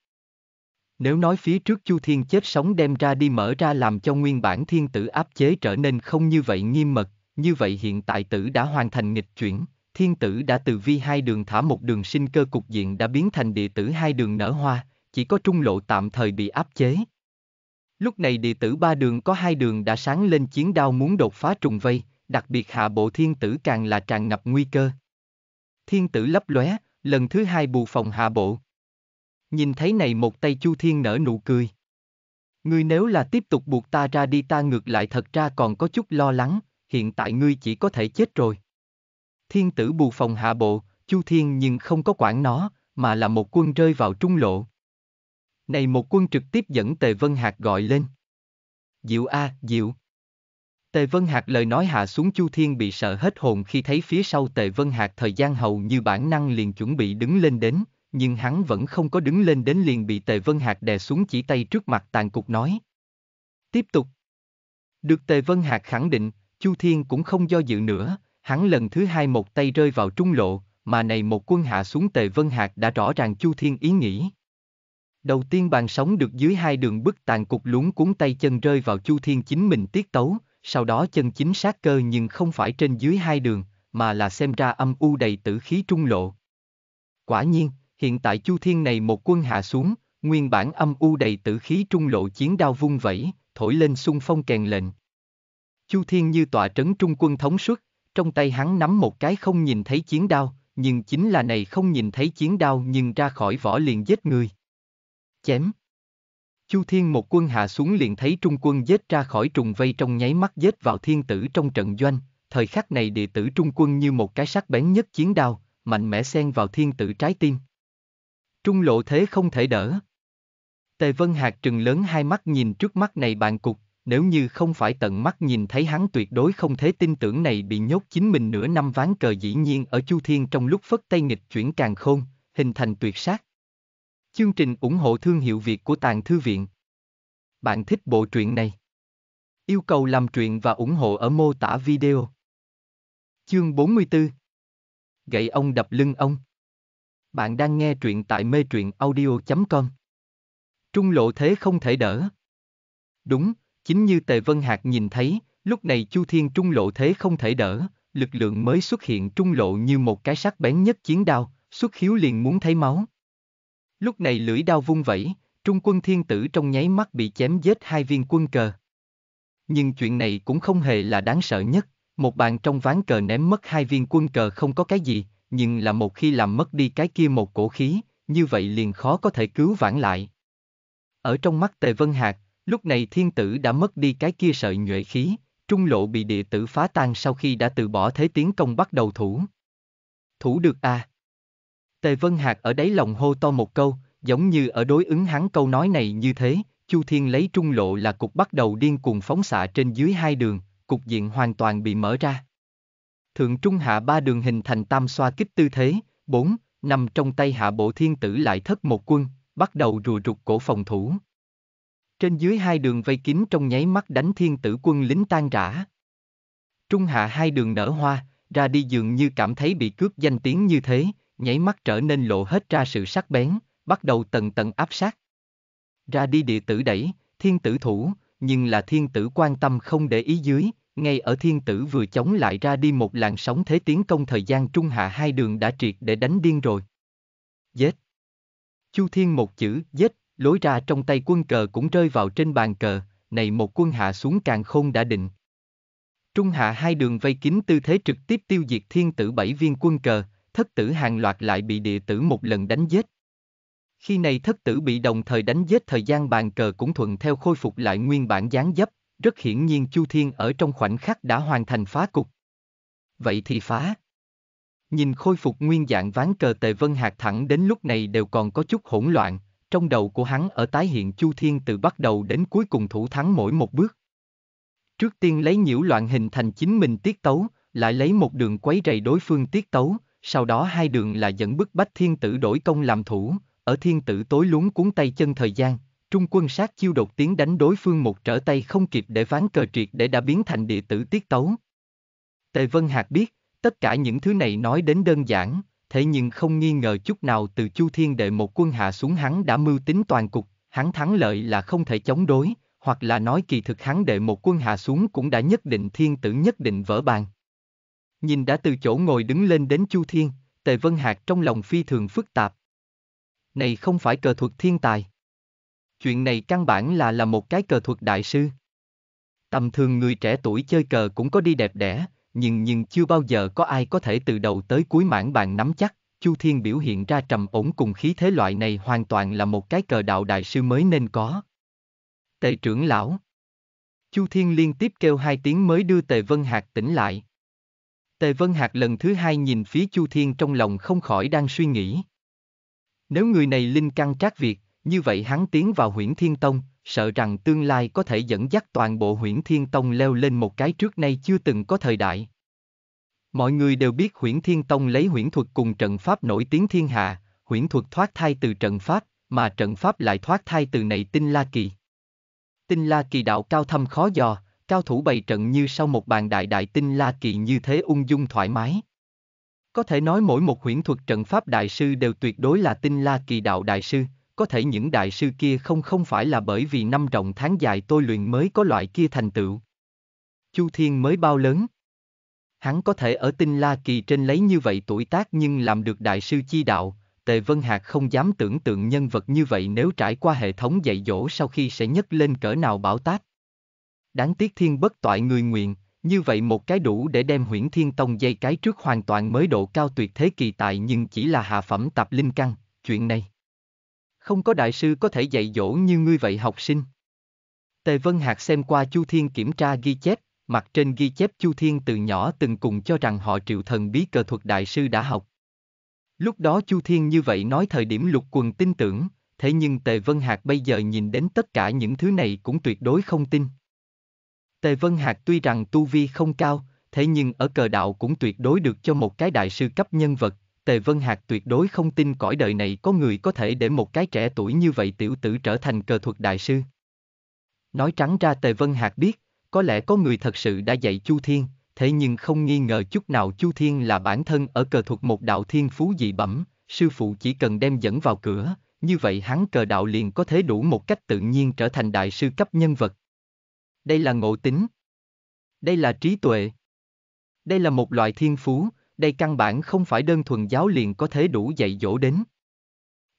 Nếu nói phía trước Chu Thiên chết sống đem ra đi mở ra làm cho nguyên bản thiên tử áp chế trở nên không như vậy nghiêm mật, như vậy hiện tại tử đã hoàn thành nghịch chuyển, thiên tử đã từ vi hai đường thả một đường sinh cơ cục diện đã biến thành địa tử hai đường nở hoa, chỉ có trung lộ tạm thời bị áp chế. Lúc này địa tử ba đường có hai đường đã sáng lên chiến đao muốn đột phá trùng vây, đặc biệt hạ bộ thiên tử càng là tràn ngập nguy cơ. Thiên tử lấp lóe, lần thứ hai bù phòng hạ bộ. Nhìn thấy này một tay chu thiên nở nụ cười. Ngươi nếu là tiếp tục buộc ta ra đi ta ngược lại thật ra còn có chút lo lắng, hiện tại ngươi chỉ có thể chết rồi. Thiên tử bù phòng hạ bộ, chu thiên nhưng không có quản nó, mà là một quân rơi vào trung lộ. Này một quân trực tiếp dẫn Tề Vân hạt gọi lên. Diệu A, Diệu. Tề Vân Hạc lời nói hạ xuống Chu Thiên bị sợ hết hồn khi thấy phía sau Tề Vân Hạc thời gian hầu như bản năng liền chuẩn bị đứng lên đến, nhưng hắn vẫn không có đứng lên đến liền bị Tề Vân Hạc đè xuống chỉ tay trước mặt tàn cục nói. Tiếp tục. Được Tề Vân Hạc khẳng định, Chu Thiên cũng không do dự nữa, hắn lần thứ hai một tay rơi vào trung lộ, mà này một quân hạ xuống Tề Vân Hạc đã rõ ràng Chu Thiên ý nghĩ. Đầu tiên bàn sóng được dưới hai đường bức tàn cục luống cuốn tay chân rơi vào Chu Thiên chính mình tiết tấu, sau đó chân chính sát cơ nhưng không phải trên dưới hai đường, mà là xem ra âm u đầy tử khí trung lộ. Quả nhiên, hiện tại Chu Thiên này một quân hạ xuống, nguyên bản âm u đầy tử khí trung lộ chiến đao vung vẩy, thổi lên xung phong kèn lệnh. Chu Thiên như tọa trấn trung quân thống suất, trong tay hắn nắm một cái không nhìn thấy chiến đao, nhưng chính là này không nhìn thấy chiến đao nhưng ra khỏi vỏ liền giết người. Chém. Chu Thiên một quân hạ xuống liền thấy trung quân giết ra khỏi trùng vây trong nháy mắt giết vào thiên tử trong trận doanh, thời khắc này địa tử trung quân như một cái sắc bén nhất chiến đao, mạnh mẽ xen vào thiên tử trái tim. Trung lộ thế không thể đỡ. Tề Vân Hạc trừng lớn hai mắt nhìn trước mắt này bàn cục, nếu như không phải tận mắt nhìn thấy hắn tuyệt đối không thể tin tưởng này bị nhốt chính mình nửa năm ván cờ dĩ nhiên ở Chu Thiên trong lúc phất tay nghịch chuyển càng khôn, hình thành tuyệt sát. Chương trình ủng hộ thương hiệu Việt của Tàng Thư Viện. Bạn thích bộ truyện này? Yêu cầu làm truyện và ủng hộ ở mô tả video. Chương 44 Gậy ông đập lưng ông Bạn đang nghe truyện tại mê truyện audio.com Trung lộ thế không thể đỡ. Đúng, chính như Tề Vân Hạc nhìn thấy, lúc này Chu Thiên trung lộ thế không thể đỡ, lực lượng mới xuất hiện trung lộ như một cái sắc bén nhất chiến đao, xuất khiếu liền muốn thấy máu. Lúc này lưỡi đao vung vẩy, trung quân thiên tử trong nháy mắt bị chém giết hai viên quân cờ. Nhưng chuyện này cũng không hề là đáng sợ nhất, một bàn trong ván cờ ném mất hai viên quân cờ không có cái gì, nhưng là một khi làm mất đi cái kia một cổ khí, như vậy liền khó có thể cứu vãn lại. Ở trong mắt Tề Vân Hạc, lúc này thiên tử đã mất đi cái kia sợi nhuệ khí, trung lộ bị địa tử phá tan sau khi đã từ bỏ thế tiến công bắt đầu thủ. Thủ được a à? Tề Vân Hạc ở đáy lòng hô to một câu, giống như ở đối ứng hắn câu nói này như thế, Chu Thiên lấy trung lộ là cục bắt đầu điên cuồng phóng xạ trên dưới hai đường, cục diện hoàn toàn bị mở ra. Thượng trung hạ ba đường hình thành tam xoa kích tư thế, bốn, nằm trong tay hạ bộ thiên tử lại thất một quân, bắt đầu rùa rụt cổ phòng thủ. Trên dưới hai đường vây kín trong nháy mắt đánh thiên tử quân lính tan rã. Trung hạ hai đường nở hoa, ra đi dường như cảm thấy bị cướp danh tiếng như thế, nháy mắt trở nên lộ hết ra sự sắc bén, bắt đầu tầng tầng áp sát. Ra đi địa tử đẩy, thiên tử thủ, nhưng là thiên tử quan tâm không để ý dưới, ngay ở thiên tử vừa chống lại ra đi một làn sóng thế tiến công thời gian trung hạ hai đường đã triệt để đánh điên rồi. Dết. Chu thiên một chữ, dết, lối ra trong tay quân cờ cũng rơi vào trên bàn cờ, này một quân hạ xuống càng khôn đã định. Trung hạ hai đường vây kín tư thế trực tiếp tiêu diệt thiên tử bảy viên quân cờ, thất tử hàng loạt lại bị địa tử một lần đánh giết. Khi này thất tử bị đồng thời đánh giết thời gian bàn cờ cũng thuận theo khôi phục lại nguyên bản dáng dấp, rất hiển nhiên Chu Thiên ở trong khoảnh khắc đã hoàn thành phá cục. Vậy thì phá. Nhìn khôi phục nguyên dạng ván cờ tề vân hạt thẳng đến lúc này đều còn có chút hỗn loạn, trong đầu của hắn ở tái hiện Chu Thiên từ bắt đầu đến cuối cùng thủ thắng mỗi một bước. Trước tiên lấy nhiễu loạn hình thành chính mình tiết tấu, lại lấy một đường quấy rầy đối phương tiết tấu, sau đó hai đường là dẫn bức bách thiên tử đổi công làm thủ, ở thiên tử tối luống cuốn tay chân thời gian, trung quân sát chiêu đột tiến đánh đối phương một trở tay không kịp để ván cờ triệt để đã biến thành địa tử tiết tấu. Tề Vân Hạc biết, tất cả những thứ này nói đến đơn giản, thế nhưng không nghi ngờ chút nào từ Chu Thiên đệ một quân hạ xuống hắn đã mưu tính toàn cục, hắn thắng lợi là không thể chống đối, hoặc là nói kỳ thực hắn đệ một quân hạ xuống cũng đã nhất định thiên tử nhất định vỡ bàn. Nhìn đã từ chỗ ngồi đứng lên đến Chu Thiên, Tề Vân Hạc trong lòng phi thường phức tạp. Này không phải cờ thuật thiên tài. Chuyện này căn bản là là một cái cờ thuật đại sư. Tầm thường người trẻ tuổi chơi cờ cũng có đi đẹp đẽ, nhưng nhưng chưa bao giờ có ai có thể từ đầu tới cuối mảng bàn nắm chắc. Chu Thiên biểu hiện ra trầm ổn cùng khí thế loại này hoàn toàn là một cái cờ đạo đại sư mới nên có. Tề trưởng lão Chu Thiên liên tiếp kêu hai tiếng mới đưa Tề Vân Hạc tỉnh lại. Tề Vân Hạc lần thứ hai nhìn phía Chu Thiên trong lòng không khỏi đang suy nghĩ. Nếu người này linh căn trác việt, như vậy hắn tiến vào huyển Thiên Tông, sợ rằng tương lai có thể dẫn dắt toàn bộ huyển Thiên Tông leo lên một cái trước nay chưa từng có thời đại. Mọi người đều biết huyển Thiên Tông lấy huyển thuật cùng trận pháp nổi tiếng thiên hạ, huyển thuật thoát thai từ trận pháp, mà trận pháp lại thoát thai từ nảy tinh la kỳ. Tinh la kỳ đạo cao thâm khó dò, cao thủ bày trận như sau một bàn đại đại tinh la kỳ như thế ung dung thoải mái. Có thể nói mỗi một huyễn thuật trận pháp đại sư đều tuyệt đối là tinh la kỳ đạo đại sư, có thể những đại sư kia không không phải là bởi vì năm rộng tháng dài tôi luyện mới có loại kia thành tựu. Chu Thiên mới bao lớn? Hắn có thể ở tinh la kỳ trên lấy như vậy tuổi tác nhưng làm được đại sư chi đạo, Tề Vân Hạc không dám tưởng tượng nhân vật như vậy nếu trải qua hệ thống dạy dỗ sau khi sẽ nhấc lên cỡ nào bảo tác đáng tiếc thiên bất toại người nguyện, như vậy một cái đủ để đem huyễn thiên tông dây cái trước hoàn toàn mới độ cao tuyệt thế kỳ tài nhưng chỉ là hạ phẩm tạp linh căn, chuyện này. Không có đại sư có thể dạy dỗ như ngươi vậy học sinh. Tề Vân Hạc xem qua Chu Thiên kiểm tra ghi chép, mặt trên ghi chép Chu Thiên từ nhỏ từng cùng cho rằng họ triệu thần bí cờ thuật đại sư đã học. Lúc đó Chu Thiên như vậy nói thời điểm lục quần tin tưởng, thế nhưng Tề Vân Hạc bây giờ nhìn đến tất cả những thứ này cũng tuyệt đối không tin. Tề Vân Hạc tuy rằng tu vi không cao, thế nhưng ở cờ đạo cũng tuyệt đối được cho một cái đại sư cấp nhân vật, Tề Vân Hạc tuyệt đối không tin cõi đời này có người có thể để một cái trẻ tuổi như vậy tiểu tử trở thành cờ thuật đại sư. Nói trắng ra Tề Vân Hạc biết, có lẽ có người thật sự đã dạy Chu Thiên, thế nhưng không nghi ngờ chút nào Chu Thiên là bản thân ở cờ thuật một đạo thiên phú dị bẩm, sư phụ chỉ cần đem dẫn vào cửa, như vậy hắn cờ đạo liền có thể đủ một cách tự nhiên trở thành đại sư cấp nhân vật đây là ngộ tính. Đây là trí tuệ. Đây là một loại thiên phú, đây căn bản không phải đơn thuần giáo liền có thể đủ dạy dỗ đến.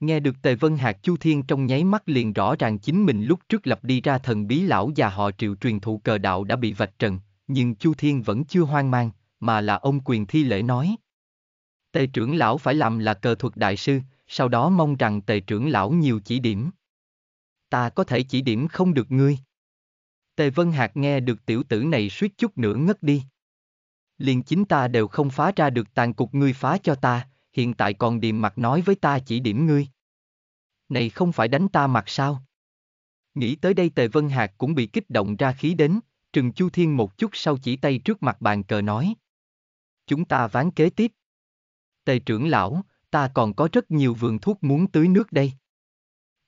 Nghe được Tề Vân Hạc Chu Thiên trong nháy mắt liền rõ ràng chính mình lúc trước lập đi ra thần bí lão già họ triệu truyền thụ cờ đạo đã bị vạch trần, nhưng Chu Thiên vẫn chưa hoang mang, mà là ông quyền thi lễ nói. Tề trưởng lão phải làm là cờ thuật đại sư, sau đó mong rằng tề trưởng lão nhiều chỉ điểm. Ta có thể chỉ điểm không được ngươi. Tề Vân Hạc nghe được tiểu tử này suýt chút nữa ngất đi. Liền chính ta đều không phá ra được tàn cục ngươi phá cho ta, hiện tại còn điềm mặt nói với ta chỉ điểm ngươi. Này không phải đánh ta mặt sao? Nghĩ tới đây Tề Vân Hạc cũng bị kích động ra khí đến, trừng Chu Thiên một chút sau chỉ tay trước mặt bàn cờ nói. Chúng ta ván kế tiếp. Tề trưởng lão, ta còn có rất nhiều vườn thuốc muốn tưới nước đây.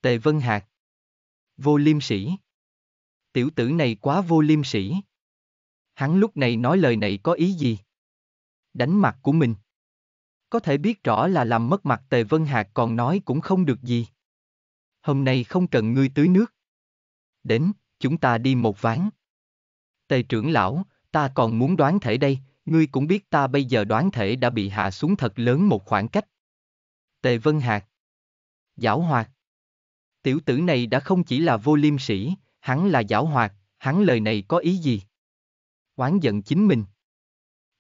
Tề Vân Hạc. Vô liêm sĩ tiểu tử này quá vô liêm sỉ. Hắn lúc này nói lời này có ý gì? Đánh mặt của mình. Có thể biết rõ là làm mất mặt Tề Vân Hạc còn nói cũng không được gì. Hôm nay không cần ngươi tưới nước. Đến, chúng ta đi một ván. Tề trưởng lão, ta còn muốn đoán thể đây, ngươi cũng biết ta bây giờ đoán thể đã bị hạ xuống thật lớn một khoảng cách. Tề Vân Hạc. Giảo hoạt. Tiểu tử này đã không chỉ là vô liêm sĩ, hắn là giảo hoạt, hắn lời này có ý gì? Oán giận chính mình.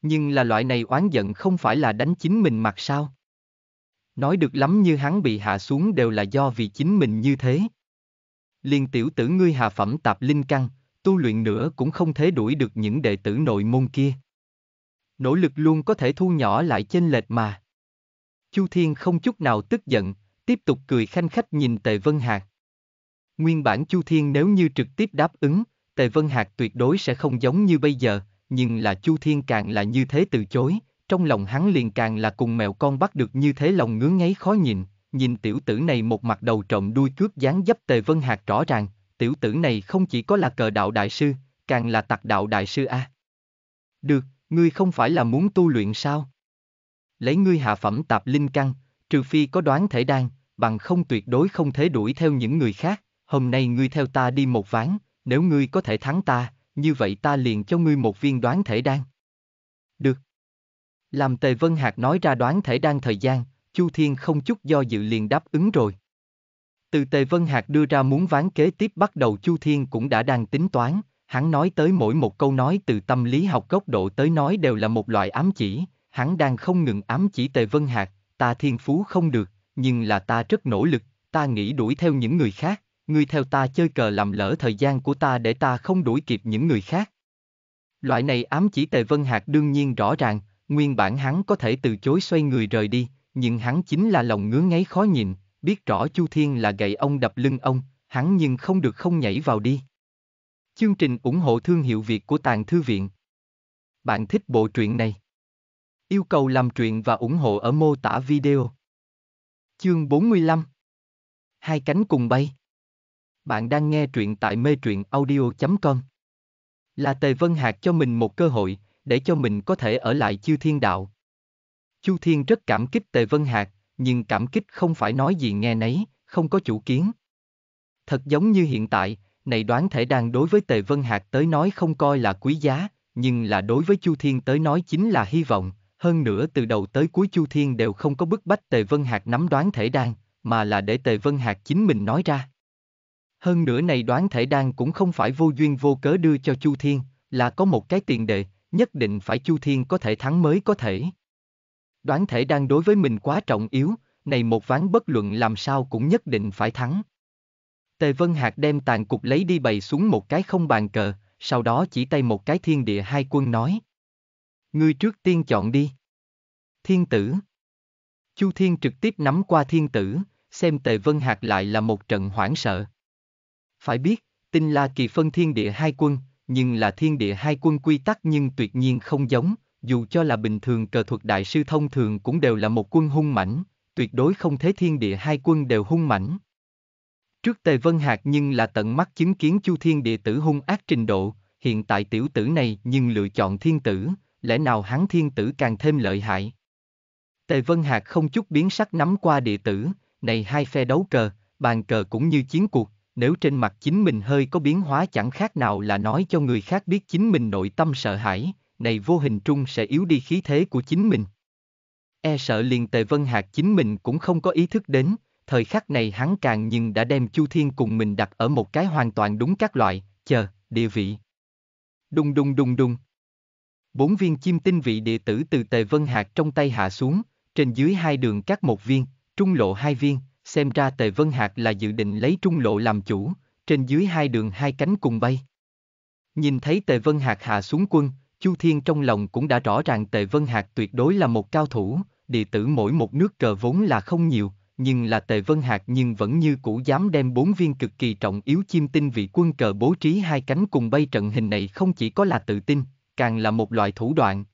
Nhưng là loại này oán giận không phải là đánh chính mình mặt sao? Nói được lắm như hắn bị hạ xuống đều là do vì chính mình như thế. Liên tiểu tử ngươi hạ phẩm tạp linh căn, tu luyện nữa cũng không thể đuổi được những đệ tử nội môn kia. Nỗ lực luôn có thể thu nhỏ lại chênh lệch mà. Chu Thiên không chút nào tức giận, tiếp tục cười khanh khách nhìn Tề Vân Hạc. Nguyên bản Chu Thiên nếu như trực tiếp đáp ứng, Tề Vân Hạc tuyệt đối sẽ không giống như bây giờ, nhưng là Chu Thiên càng là như thế từ chối, trong lòng hắn liền càng là cùng mèo con bắt được như thế lòng ngứa ngáy khó nhìn. nhìn tiểu tử này một mặt đầu trộm đuôi cướp dáng dấp Tề Vân Hạc rõ ràng, tiểu tử này không chỉ có là cờ đạo đại sư, càng là tặc đạo đại sư A. Được, ngươi không phải là muốn tu luyện sao? Lấy ngươi hạ phẩm tạp linh căn, trừ phi có đoán thể đan, bằng không tuyệt đối không thể đuổi theo những người khác hôm nay ngươi theo ta đi một ván, nếu ngươi có thể thắng ta, như vậy ta liền cho ngươi một viên đoán thể đan. Được. Làm Tề Vân Hạc nói ra đoán thể đan thời gian, Chu Thiên không chút do dự liền đáp ứng rồi. Từ Tề Vân Hạc đưa ra muốn ván kế tiếp bắt đầu Chu Thiên cũng đã đang tính toán, hắn nói tới mỗi một câu nói từ tâm lý học góc độ tới nói đều là một loại ám chỉ, hắn đang không ngừng ám chỉ Tề Vân Hạc, ta thiên phú không được, nhưng là ta rất nỗ lực, ta nghĩ đuổi theo những người khác, ngươi theo ta chơi cờ làm lỡ thời gian của ta để ta không đuổi kịp những người khác. Loại này ám chỉ Tề Vân Hạc đương nhiên rõ ràng, nguyên bản hắn có thể từ chối xoay người rời đi, nhưng hắn chính là lòng ngứa ngáy khó nhìn, biết rõ Chu Thiên là gậy ông đập lưng ông, hắn nhưng không được không nhảy vào đi. Chương trình ủng hộ thương hiệu Việt của Tàng Thư Viện Bạn thích bộ truyện này? Yêu cầu làm truyện và ủng hộ ở mô tả video. Chương 45 Hai cánh cùng bay bạn đang nghe truyện tại mê truyện audio.com. Là Tề Vân Hạc cho mình một cơ hội, để cho mình có thể ở lại chư thiên đạo. Chu Thiên rất cảm kích Tề Vân Hạc, nhưng cảm kích không phải nói gì nghe nấy, không có chủ kiến. Thật giống như hiện tại, này đoán thể đang đối với Tề Vân Hạc tới nói không coi là quý giá, nhưng là đối với Chu Thiên tới nói chính là hy vọng, hơn nữa từ đầu tới cuối Chu Thiên đều không có bức bách Tề Vân Hạc nắm đoán thể đan, mà là để Tề Vân Hạc chính mình nói ra. Hơn nữa này đoán thể đan cũng không phải vô duyên vô cớ đưa cho Chu Thiên, là có một cái tiền đề, nhất định phải Chu Thiên có thể thắng mới có thể. Đoán thể đan đối với mình quá trọng yếu, này một ván bất luận làm sao cũng nhất định phải thắng. Tề Vân Hạc đem tàn cục lấy đi bày xuống một cái không bàn cờ, sau đó chỉ tay một cái thiên địa hai quân nói. Ngươi trước tiên chọn đi. Thiên tử. Chu Thiên trực tiếp nắm qua thiên tử, xem Tề Vân Hạc lại là một trận hoảng sợ. Phải biết, tinh la kỳ phân thiên địa hai quân, nhưng là thiên địa hai quân quy tắc nhưng tuyệt nhiên không giống, dù cho là bình thường cờ thuật đại sư thông thường cũng đều là một quân hung mãnh, tuyệt đối không thế thiên địa hai quân đều hung mãnh. Trước Tề Vân Hạc nhưng là tận mắt chứng kiến Chu Thiên Địa tử hung ác trình độ, hiện tại tiểu tử này nhưng lựa chọn thiên tử, lẽ nào hắn thiên tử càng thêm lợi hại. Tề Vân Hạc không chút biến sắc nắm qua địa tử, này hai phe đấu cờ, bàn cờ cũng như chiến cuộc, nếu trên mặt chính mình hơi có biến hóa chẳng khác nào là nói cho người khác biết chính mình nội tâm sợ hãi, này vô hình trung sẽ yếu đi khí thế của chính mình. E sợ liền Tề Vân hạt chính mình cũng không có ý thức đến, thời khắc này hắn càng nhưng đã đem Chu Thiên cùng mình đặt ở một cái hoàn toàn đúng các loại, chờ, địa vị. Đùng đùng đùng đùng. Bốn viên chim tinh vị địa tử từ Tề Vân hạt trong tay hạ xuống, trên dưới hai đường cắt một viên, trung lộ hai viên, xem ra Tề Vân Hạc là dự định lấy trung lộ làm chủ, trên dưới hai đường hai cánh cùng bay. Nhìn thấy Tề Vân Hạc hạ xuống quân, Chu Thiên trong lòng cũng đã rõ ràng Tề Vân Hạc tuyệt đối là một cao thủ, địa tử mỗi một nước cờ vốn là không nhiều, nhưng là Tề Vân Hạc nhưng vẫn như cũ dám đem bốn viên cực kỳ trọng yếu chim tinh vị quân cờ bố trí hai cánh cùng bay trận hình này không chỉ có là tự tin, càng là một loại thủ đoạn.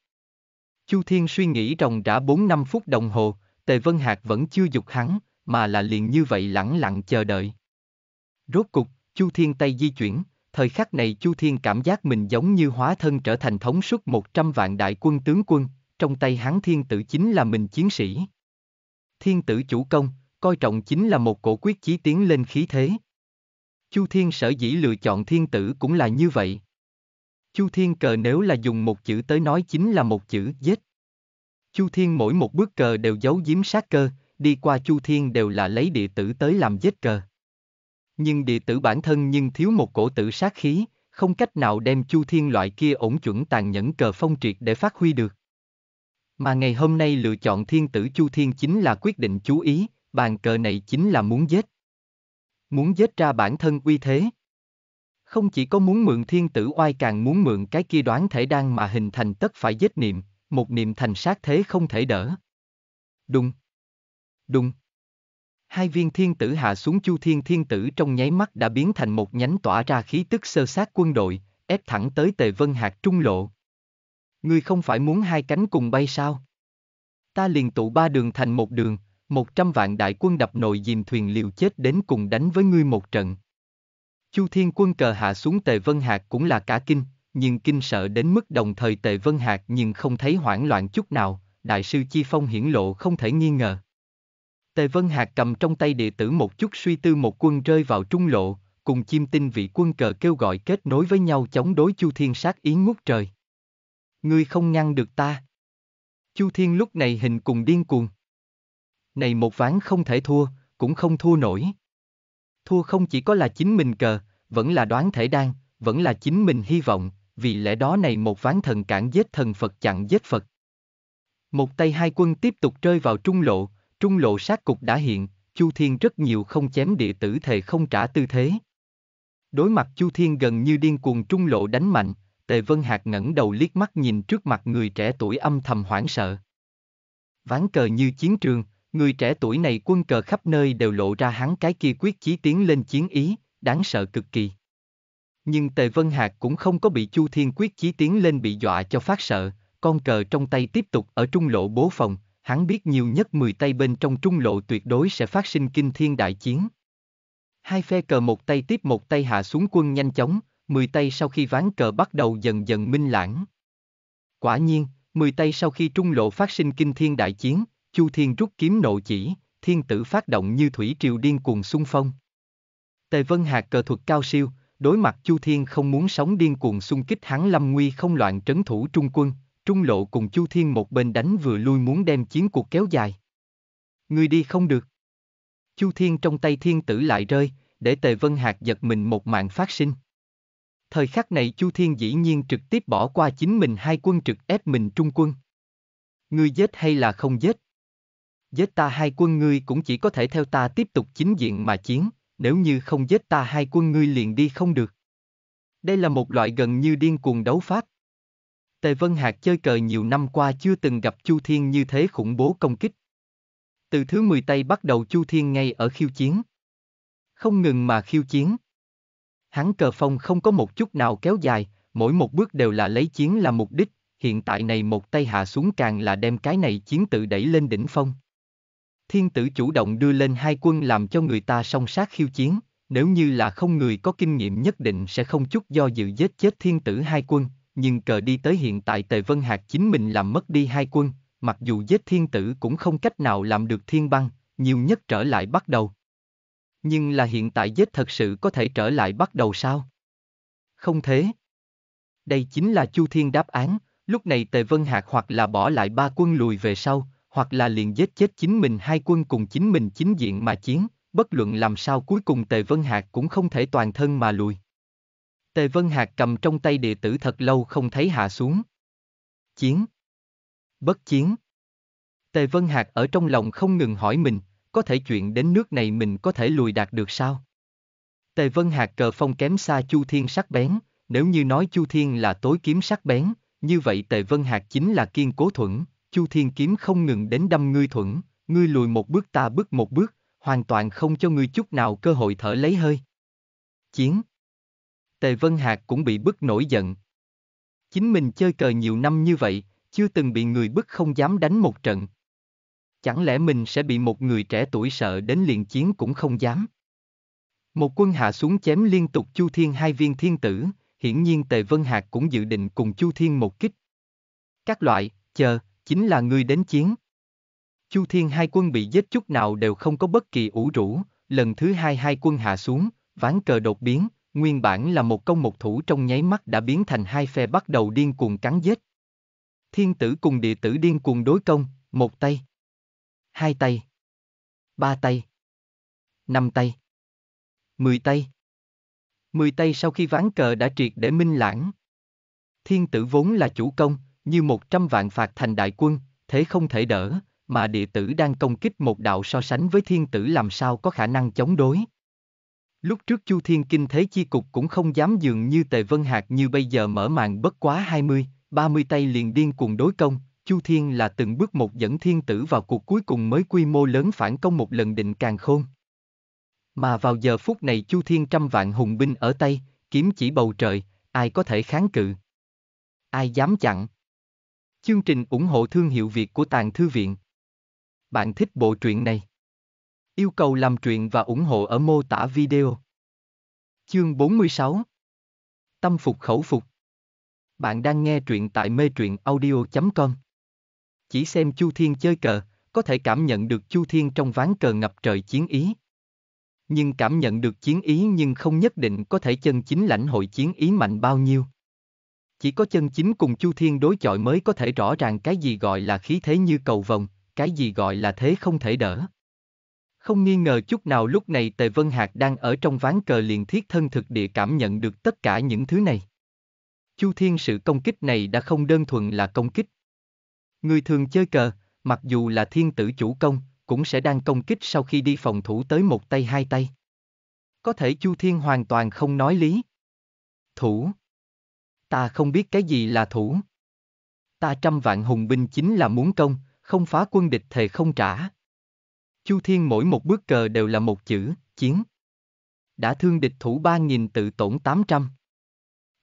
Chu Thiên suy nghĩ trong đã 4 năm phút đồng hồ, Tề Vân Hạc vẫn chưa dục hắn, mà là liền như vậy lẳng lặng chờ đợi. Rốt cục, Chu Thiên Tây di chuyển, thời khắc này Chu Thiên cảm giác mình giống như hóa thân trở thành thống suất 100 vạn đại quân tướng quân, trong tay hắn thiên tử chính là mình chiến sĩ. Thiên tử chủ công, coi trọng chính là một cổ quyết chí tiến lên khí thế. Chu Thiên sở dĩ lựa chọn thiên tử cũng là như vậy. Chu Thiên cờ nếu là dùng một chữ tới nói chính là một chữ giết. Chu Thiên mỗi một bước cờ đều giấu giếm sát cơ, đi qua Chu Thiên đều là lấy địa tử tới làm giết cờ. Nhưng địa tử bản thân nhưng thiếu một cổ tử sát khí, không cách nào đem Chu Thiên loại kia ổn chuẩn tàn nhẫn cờ phong triệt để phát huy được. Mà ngày hôm nay lựa chọn thiên tử Chu Thiên chính là quyết định chú ý, bàn cờ này chính là muốn giết. Muốn giết ra bản thân uy thế. Không chỉ có muốn mượn thiên tử oai càng muốn mượn cái kia đoán thể đang mà hình thành tất phải giết niệm, một niệm thành sát thế không thể đỡ. Đúng. Đùng. Hai viên thiên tử hạ xuống chu thiên thiên tử trong nháy mắt đã biến thành một nhánh tỏa ra khí tức sơ sát quân đội, ép thẳng tới tề vân hạt trung lộ. Ngươi không phải muốn hai cánh cùng bay sao? Ta liền tụ ba đường thành một đường, một trăm vạn đại quân đập nội dìm thuyền liều chết đến cùng đánh với ngươi một trận. Chu thiên quân cờ hạ xuống tề vân hạt cũng là cả kinh, nhưng kinh sợ đến mức đồng thời tề vân hạt nhưng không thấy hoảng loạn chút nào, đại sư Chi Phong hiển lộ không thể nghi ngờ. Tề Vân Hạc cầm trong tay địa tử một chút suy tư một quân rơi vào trung lộ, cùng chim tinh vị quân cờ kêu gọi kết nối với nhau chống đối Chu Thiên sát ý ngút trời. Ngươi không ngăn được ta. Chu Thiên lúc này hình cùng điên cuồng. Này một ván không thể thua, cũng không thua nổi. Thua không chỉ có là chính mình cờ, vẫn là đoán thể đan, vẫn là chính mình hy vọng, vì lẽ đó này một ván thần cản giết thần Phật chặn giết Phật. Một tay hai quân tiếp tục rơi vào trung lộ, trung lộ sát cục đã hiện, Chu Thiên rất nhiều không chém địa tử thề không trả tư thế. Đối mặt Chu Thiên gần như điên cuồng trung lộ đánh mạnh, Tề Vân Hạc ngẩng đầu liếc mắt nhìn trước mặt người trẻ tuổi âm thầm hoảng sợ. Ván cờ như chiến trường, người trẻ tuổi này quân cờ khắp nơi đều lộ ra hắn cái kia quyết chí tiến lên chiến ý, đáng sợ cực kỳ. Nhưng Tề Vân Hạc cũng không có bị Chu Thiên quyết chí tiến lên bị dọa cho phát sợ, con cờ trong tay tiếp tục ở trung lộ bố phòng, hắn biết nhiều nhất 10 tay bên trong trung lộ tuyệt đối sẽ phát sinh kinh thiên đại chiến. Hai phe cờ một tay tiếp một tay hạ xuống quân nhanh chóng, 10 tay sau khi ván cờ bắt đầu dần dần minh lãng. Quả nhiên, 10 tay sau khi trung lộ phát sinh kinh thiên đại chiến, Chu Thiên rút kiếm nộ chỉ, thiên tử phát động như thủy triều điên cuồng xung phong. Tề Vân Hạc cờ thuật cao siêu, đối mặt Chu Thiên không muốn sống điên cuồng xung kích hắn lâm nguy không loạn trấn thủ trung quân, Trung Lộ cùng Chu Thiên một bên đánh vừa lui muốn đem chiến cuộc kéo dài. Ngươi đi không được. Chu Thiên trong tay thiên tử lại rơi, để Tề Vân Hạc giật mình một mạng phát sinh. Thời khắc này Chu Thiên dĩ nhiên trực tiếp bỏ qua chính mình hai quân trực ép mình trung quân. Ngươi giết hay là không giết? Giết ta hai quân ngươi cũng chỉ có thể theo ta tiếp tục chính diện mà chiến, nếu như không giết ta hai quân ngươi liền đi không được. Đây là một loại gần như điên cuồng đấu pháp. Tề Vân Hạc chơi cờ nhiều năm qua chưa từng gặp Chu Thiên như thế khủng bố công kích. Từ thứ 10 tay bắt đầu Chu Thiên ngay ở khiêu chiến. Không ngừng mà khiêu chiến. Hắn cờ phong không có một chút nào kéo dài, mỗi một bước đều là lấy chiến là mục đích, hiện tại này một tay hạ xuống càng là đem cái này chiến tự đẩy lên đỉnh phong. Thiên tử chủ động đưa lên hai quân làm cho người ta song sát khiêu chiến, nếu như là không người có kinh nghiệm nhất định sẽ không chút do dự giết chết thiên tử hai quân, nhưng cờ đi tới hiện tại Tề Vân Hạc chính mình làm mất đi hai quân, mặc dù giết thiên tử cũng không cách nào làm được thiên băng, nhiều nhất trở lại bắt đầu. Nhưng là hiện tại giết thật sự có thể trở lại bắt đầu sao? Không thế. Đây chính là Chu Thiên đáp án, lúc này Tề Vân Hạc hoặc là bỏ lại ba quân lùi về sau, hoặc là liền giết chết chính mình hai quân cùng chính mình chính diện mà chiến, bất luận làm sao cuối cùng Tề Vân Hạc cũng không thể toàn thân mà lùi. Tề Vân Hạc cầm trong tay địa tử thật lâu không thấy hạ xuống. Chiến. Bất chiến. Tề Vân Hạc ở trong lòng không ngừng hỏi mình, có thể chuyện đến nước này mình có thể lùi đạt được sao? Tề Vân Hạc cờ phong kém xa Chu Thiên sắc bén, nếu như nói Chu Thiên là tối kiếm sắc bén, như vậy Tề Vân Hạc chính là kiên cố thuẫn, Chu Thiên kiếm không ngừng đến đâm ngươi thuẫn, ngươi lùi một bước ta bước một bước, hoàn toàn không cho ngươi chút nào cơ hội thở lấy hơi. Chiến Tề Vân Hạc cũng bị bức nổi giận. Chính mình chơi cờ nhiều năm như vậy, chưa từng bị người bức không dám đánh một trận. Chẳng lẽ mình sẽ bị một người trẻ tuổi sợ đến liền chiến cũng không dám? Một quân hạ xuống chém liên tục Chu Thiên hai viên thiên tử, hiển nhiên Tề Vân Hạc cũng dự định cùng Chu Thiên một kích. Các loại, chờ, chính là người đến chiến. Chu Thiên hai quân bị giết chút nào đều không có bất kỳ ủ rũ, lần thứ hai hai quân hạ xuống, ván cờ đột biến, nguyên bản là một công một thủ trong nháy mắt đã biến thành hai phe bắt đầu điên cuồng cắn giết. Thiên tử cùng địa tử điên cuồng đối công, một tay, hai tay, ba tay, năm tay, mười tay. Mười tay sau khi ván cờ đã triệt để minh lãng. Thiên tử vốn là chủ công, như một trăm vạn phạt thành đại quân, thế không thể đỡ, mà địa tử đang công kích một đạo so sánh với thiên tử làm sao có khả năng chống đối. Lúc trước Chu Thiên Kinh Thế Chi Cục cũng không dám dường như Tề Vân Hạc như bây giờ mở màn bất quá 20, 30 tay liền điên cuồng đối công, Chu Thiên là từng bước một dẫn thiên tử vào cuộc cuối cùng mới quy mô lớn phản công một lần định càng khôn. Mà vào giờ phút này Chu Thiên trăm vạn hùng binh ở tay, kiếm chỉ bầu trời, ai có thể kháng cự? Ai dám chặn? Chương trình ủng hộ thương hiệu Việt của Tàng Thư Viện. Bạn thích bộ truyện này? Yêu cầu làm truyện và ủng hộ ở mô tả video. Chương 46 Tâm phục khẩu phục Bạn đang nghe truyện tại mê truyện audio.com Chỉ xem Chu Thiên chơi cờ, có thể cảm nhận được Chu Thiên trong ván cờ ngập trời chiến ý. Nhưng cảm nhận được chiến ý nhưng không nhất định có thể chân chính lãnh hội chiến ý mạnh bao nhiêu. Chỉ có chân chính cùng Chu Thiên đối chọi mới có thể rõ ràng cái gì gọi là khí thế như cầu vồng, cái gì gọi là thế không thể đỡ. Không nghi ngờ chút nào lúc này Tề Vân Hạc đang ở trong ván cờ liền thiết thân thực địa cảm nhận được tất cả những thứ này. Chu Thiên sự công kích này đã không đơn thuần là công kích. Người thường chơi cờ, mặc dù là thiên tử chủ công, cũng sẽ đang công kích sau khi đi phòng thủ tới một tay hai tay. Có thể Chu Thiên hoàn toàn không nói lý. Thủ. Ta không biết cái gì là thủ. Ta trăm vạn hùng binh chính là muốn công, không phá quân địch thề không trả. Chu Thiên mỗi một bước cờ đều là một chữ, chiến. Đã thương địch thủ 3.000 tự tổn 800.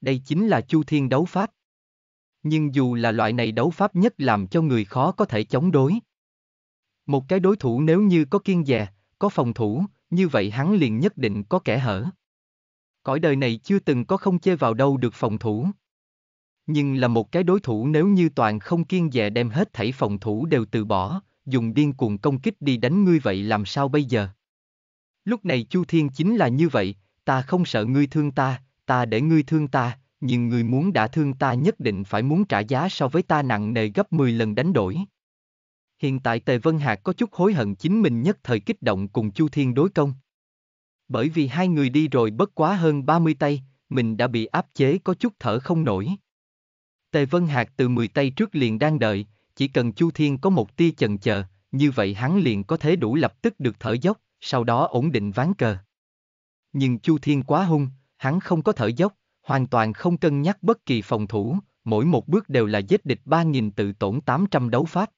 Đây chính là Chu Thiên đấu pháp. Nhưng dù là loại này đấu pháp nhất làm cho người khó có thể chống đối. Một cái đối thủ nếu như có kiên dè, có phòng thủ, như vậy hắn liền nhất định có kẻ hở. Cõi đời này chưa từng có không chê vào đâu được phòng thủ. Nhưng là một cái đối thủ nếu như toàn không kiên dè đem hết thảy phòng thủ đều từ bỏ, dùng điên cuồng công kích đi đánh ngươi vậy làm sao bây giờ? Lúc này Chu Thiên chính là như vậy, ta không sợ ngươi thương ta, ta để ngươi thương ta, nhưng ngươi muốn đã thương ta nhất định phải muốn trả giá so với ta nặng nề gấp 10 lần đánh đổi. Hiện tại Tề Vân Hạc có chút hối hận chính mình nhất thời kích động cùng Chu Thiên đối công. Bởi vì hai người đi rồi bất quá hơn 30 tay, mình đã bị áp chế có chút thở không nổi. Tề Vân Hạc từ 10 tay trước liền đang đợi, chỉ cần Chu Thiên có một tia chần chờ, như vậy hắn liền có thể đủ lập tức được thở dốc, sau đó ổn định ván cờ. Nhưng Chu Thiên quá hung, hắn không có thở dốc, hoàn toàn không cân nhắc bất kỳ phòng thủ, mỗi một bước đều là giết địch 3.000 tự tổn 800 đấu pháp.